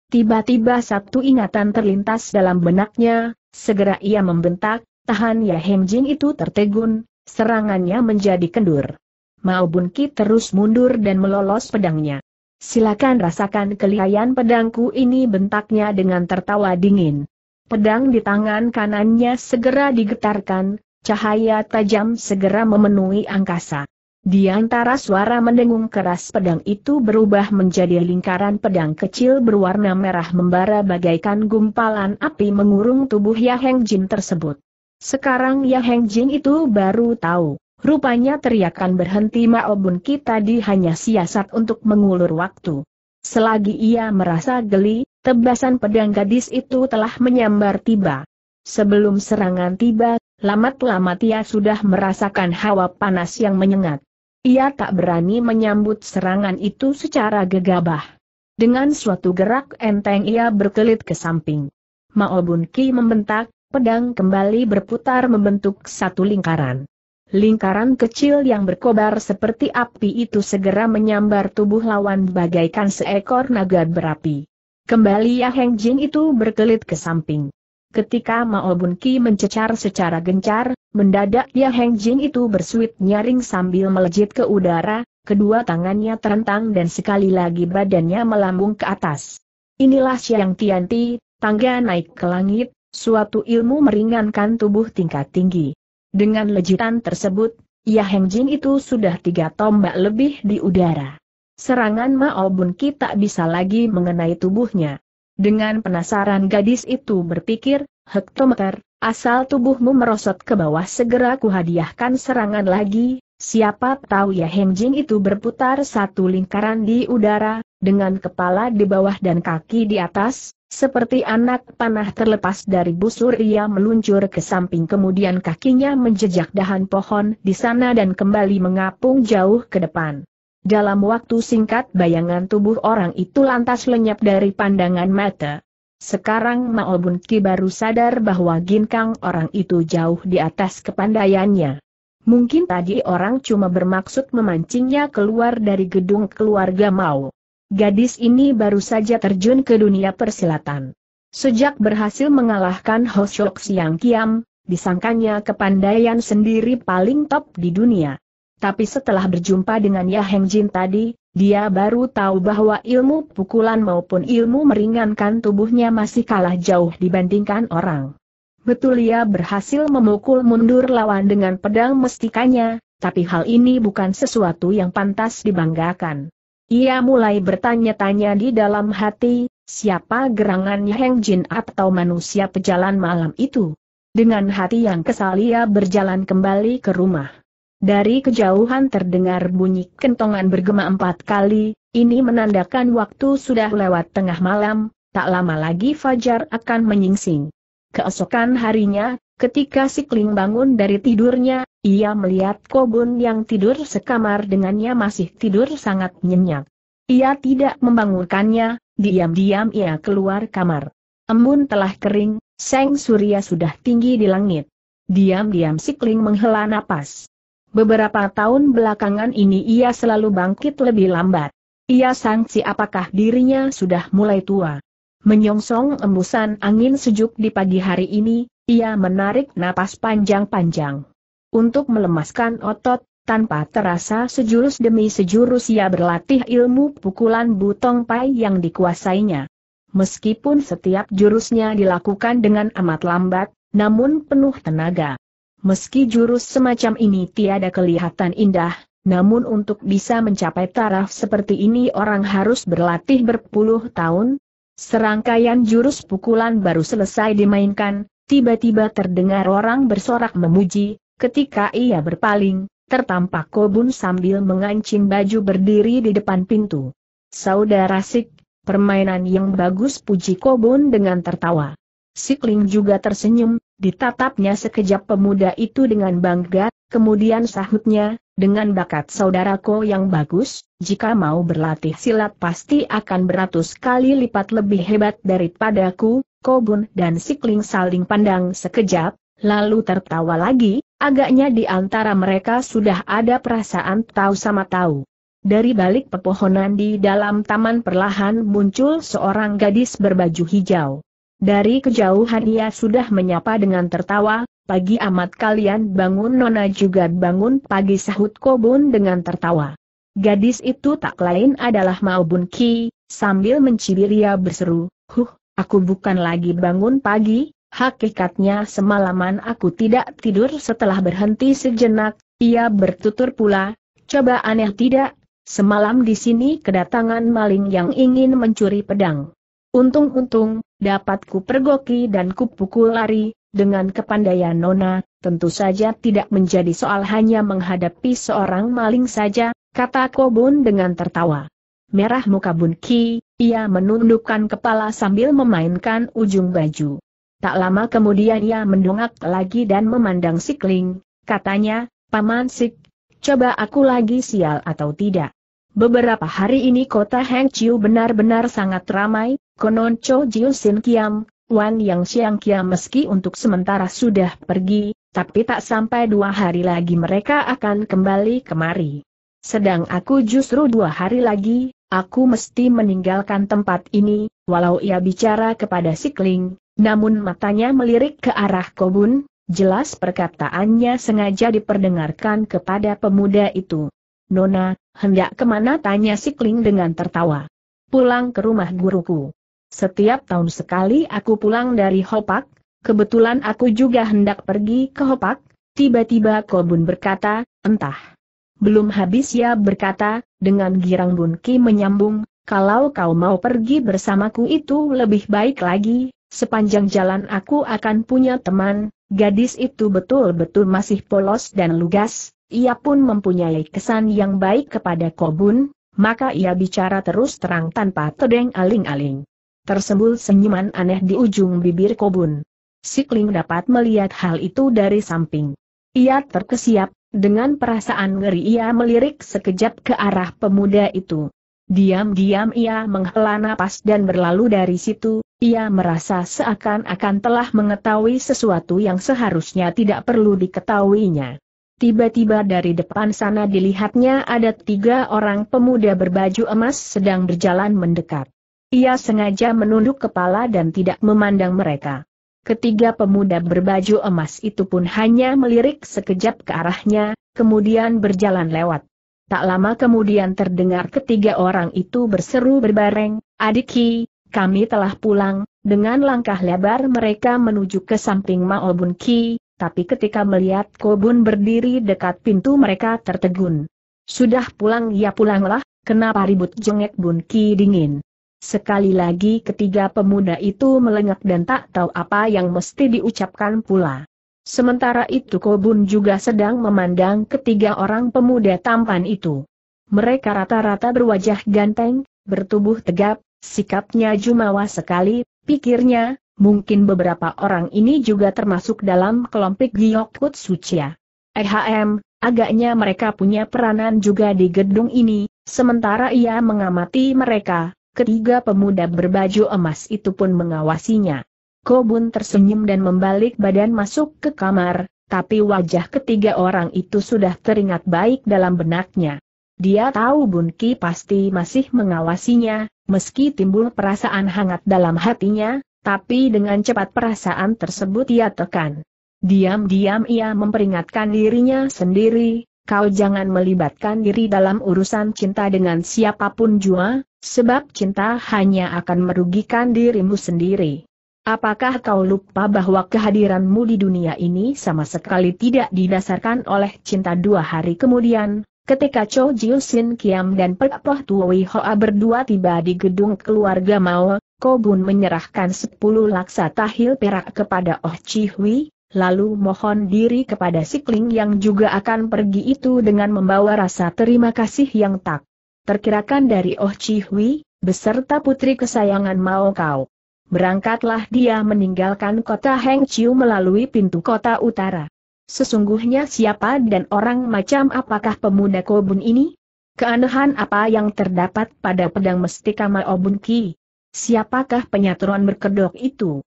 Tiba-tiba satu ingatan terlintas dalam benaknya, segera ia membentak, tahan ya Hemjing itu tertegun, serangannya menjadi kendur. Mao Bunki terus mundur dan melolos pedangnya. Silakan rasakan keliayan pedangku ini bentaknya dengan tertawa dingin. Pedang di tangan kanannya segera digetarkan, cahaya tajam segera memenuhi angkasa. Di antara suara mendengung keras pedang itu berubah menjadi lingkaran pedang kecil berwarna merah membara bagaikan gumpalan api mengurung tubuh Yaheng Jin tersebut. Sekarang Yaheng Jin itu baru tahu, rupanya teriakan berhenti Maobun kita di hanya siasat untuk mengulur waktu. Selagi ia merasa geli, tebasan pedang gadis itu telah menyambar tiba. Sebelum serangan tiba, lamat-lamat ia sudah merasakan hawa panas yang menyengat. Ia tak berani menyambut serangan itu secara gegabah. Dengan suatu gerak enteng ia berkelit ke samping. Mao Ki membentak, pedang kembali berputar membentuk satu lingkaran. Lingkaran kecil yang berkobar seperti api itu segera menyambar tubuh lawan bagaikan seekor naga berapi. Kembali Ya Heng Jin itu berkelit ke samping. Ketika Mao Ki mencecar secara gencar, Mendadak Ya Heng Jin itu bersuit nyaring sambil melejit ke udara, kedua tangannya terentang dan sekali lagi badannya melambung ke atas. Inilah Siang Tianti, tangga naik ke langit, suatu ilmu meringankan tubuh tingkat tinggi. Dengan lejitan tersebut, Ya Heng Jin itu sudah tiga tombak lebih di udara. Serangan Mao Bun tak bisa lagi mengenai tubuhnya. Dengan penasaran gadis itu berpikir, hektometer, Asal tubuhmu merosot ke bawah segera kuhadiahkan serangan lagi, siapa tahu ya Heng itu berputar satu lingkaran di udara, dengan kepala di bawah dan kaki di atas, seperti anak panah terlepas dari busur ia meluncur ke samping kemudian kakinya menjejak dahan pohon di sana dan kembali mengapung jauh ke depan. Dalam waktu singkat bayangan tubuh orang itu lantas lenyap dari pandangan mata. Sekarang Mao Bun Ki baru sadar bahwa ginkang orang itu jauh di atas kepandaiannya. Mungkin tadi orang cuma bermaksud memancingnya keluar dari gedung keluarga Mao. Gadis ini baru saja terjun ke dunia persilatan. Sejak berhasil mengalahkan Hoshok Siang Kiam, disangkanya kepandaian sendiri paling top di dunia. Tapi setelah berjumpa dengan Yaheng Jin tadi, dia baru tahu bahwa ilmu pukulan maupun ilmu meringankan tubuhnya masih kalah jauh dibandingkan orang. Betul ia berhasil memukul mundur lawan dengan pedang mestikanya, tapi hal ini bukan sesuatu yang pantas dibanggakan. Ia mulai bertanya-tanya di dalam hati, siapa gerangan Heng Jin atau manusia pejalan malam itu. Dengan hati yang kesal ia berjalan kembali ke rumah. Dari kejauhan terdengar bunyi kentongan bergema empat kali, ini menandakan waktu sudah lewat tengah malam, tak lama lagi Fajar akan menyingsing. Keesokan harinya, ketika Sikling bangun dari tidurnya, ia melihat Kobun yang tidur sekamar dengannya masih tidur sangat nyenyak. Ia tidak membangunkannya, diam-diam ia keluar kamar. Embun telah kering, seng surya sudah tinggi di langit. Diam-diam Sikling menghela napas. Beberapa tahun belakangan ini ia selalu bangkit lebih lambat. Ia sangsi apakah dirinya sudah mulai tua. Menyongsong embusan angin sejuk di pagi hari ini, ia menarik napas panjang-panjang. Untuk melemaskan otot, tanpa terasa sejurus demi sejurus ia berlatih ilmu pukulan butong pai yang dikuasainya. Meskipun setiap jurusnya dilakukan dengan amat lambat, namun penuh tenaga. Meski jurus semacam ini tiada kelihatan indah, namun untuk bisa mencapai taraf seperti ini orang harus berlatih berpuluh tahun. Serangkaian jurus pukulan baru selesai dimainkan, tiba-tiba terdengar orang bersorak memuji, ketika ia berpaling, tertampak kobun sambil mengancing baju berdiri di depan pintu. Saudara Sik, permainan yang bagus puji kobun dengan tertawa. Sikling juga tersenyum, Ditatapnya sekejap pemuda itu dengan bangga, kemudian sahutnya, dengan bakat saudaraku yang bagus, jika mau berlatih silat pasti akan beratus kali lipat lebih hebat daripadaku, Kobun dan Sikling saling pandang sekejap, lalu tertawa lagi, agaknya di antara mereka sudah ada perasaan tahu sama tahu. Dari balik pepohonan di dalam taman perlahan muncul seorang gadis berbaju hijau. Dari kejauhan ia sudah menyapa dengan tertawa, pagi amat kalian bangun nona juga bangun pagi sahut Kobun dengan tertawa. Gadis itu tak lain adalah Maobun Ki, sambil mencibir ia berseru, huh, aku bukan lagi bangun pagi, hakikatnya semalaman aku tidak tidur setelah berhenti sejenak, ia bertutur pula, coba aneh tidak, semalam di sini kedatangan maling yang ingin mencuri pedang. Untung-untung, dapat ku pergoki dan kupukul lari, dengan kepandaian Nona, tentu saja tidak menjadi soal hanya menghadapi seorang maling saja, kata Kobun dengan tertawa. Merah muka Bun Ki, ia menundukkan kepala sambil memainkan ujung baju. Tak lama kemudian ia mendongak lagi dan memandang Sikling, katanya, Paman Sik, coba aku lagi sial atau tidak. Beberapa hari ini kota Hengqiu benar-benar sangat ramai, Konon Cho Jiu Sin Kiam, Wan Yang siang Kiam meski untuk sementara sudah pergi, tapi tak sampai dua hari lagi mereka akan kembali kemari. Sedang aku justru dua hari lagi, aku mesti meninggalkan tempat ini, walau ia bicara kepada Sikling, namun matanya melirik ke arah Kobun, jelas perkataannya sengaja diperdengarkan kepada pemuda itu. Nona, hendak kemana tanya Sikling dengan tertawa. Pulang ke rumah guruku. Setiap tahun sekali aku pulang dari Hopak, kebetulan aku juga hendak pergi ke Hopak, tiba-tiba Kobun berkata, entah. Belum habis ya berkata, dengan girang Bunki menyambung, kalau kau mau pergi bersamaku itu lebih baik lagi, sepanjang jalan aku akan punya teman, gadis itu betul-betul masih polos dan lugas, ia pun mempunyai kesan yang baik kepada Kobun, maka ia bicara terus terang tanpa tedeng aling-aling. Tersembul senyuman aneh di ujung bibir Kobun. Sikling dapat melihat hal itu dari samping. Ia terkesiap, dengan perasaan ngeri ia melirik sekejap ke arah pemuda itu. Diam-diam ia menghela nafas dan berlalu dari situ, ia merasa seakan-akan telah mengetahui sesuatu yang seharusnya tidak perlu diketahuinya. Tiba-tiba dari depan sana dilihatnya ada tiga orang pemuda berbaju emas sedang berjalan mendekat. Ia sengaja menunduk kepala dan tidak memandang mereka. Ketiga pemuda berbaju emas itu pun hanya melirik sekejap ke arahnya, kemudian berjalan lewat. Tak lama kemudian terdengar ketiga orang itu berseru berbareng, Adiki, kami telah pulang, dengan langkah lebar mereka menuju ke samping Maobun Ki, tapi ketika melihat Kobun berdiri dekat pintu mereka tertegun. Sudah pulang ya pulanglah, kenapa ribut jengek Bun Ki dingin. Sekali lagi ketiga pemuda itu melengak dan tak tahu apa yang mesti diucapkan pula. Sementara itu Kobun juga sedang memandang ketiga orang pemuda tampan itu. Mereka rata-rata berwajah ganteng, bertubuh tegap, sikapnya jumawa sekali, pikirnya, mungkin beberapa orang ini juga termasuk dalam kelompok Giyokut Sucia. EHM, agaknya mereka punya peranan juga di gedung ini, sementara ia mengamati mereka, Ketiga pemuda berbaju emas itu pun mengawasinya. Kobun tersenyum dan membalik badan masuk ke kamar, tapi wajah ketiga orang itu sudah teringat baik dalam benaknya. Dia tahu Bunki pasti masih mengawasinya, meski timbul perasaan hangat dalam hatinya, tapi dengan cepat perasaan tersebut ia tekan. Diam-diam ia memperingatkan dirinya sendiri, kau jangan melibatkan diri dalam urusan cinta dengan siapapun jua, sebab cinta hanya akan merugikan dirimu sendiri. Apakah kau lupa bahwa kehadiranmu di dunia ini sama sekali tidak didasarkan oleh cinta dua hari kemudian, ketika Cho Jiu Sin Kiam dan Pek Poh Tuwi Hoa berdua tiba di gedung keluarga Mao, Kobun menyerahkan sepuluh laksa tahil perak kepada Oh Chi Hui, lalu mohon diri kepada Sikling yang juga akan pergi itu dengan membawa rasa terima kasih yang tak terkirakan dari Oh Chi Hui, beserta putri kesayangan Mao Kau. Berangkatlah dia meninggalkan kota Heng Chiu melalui pintu kota utara. Sesungguhnya siapa dan orang macam apakah pemuda Kobun ini? Keanehan apa yang terdapat pada pedang mestika Mao Bun Ki? Siapakah penyaturan berkedok itu?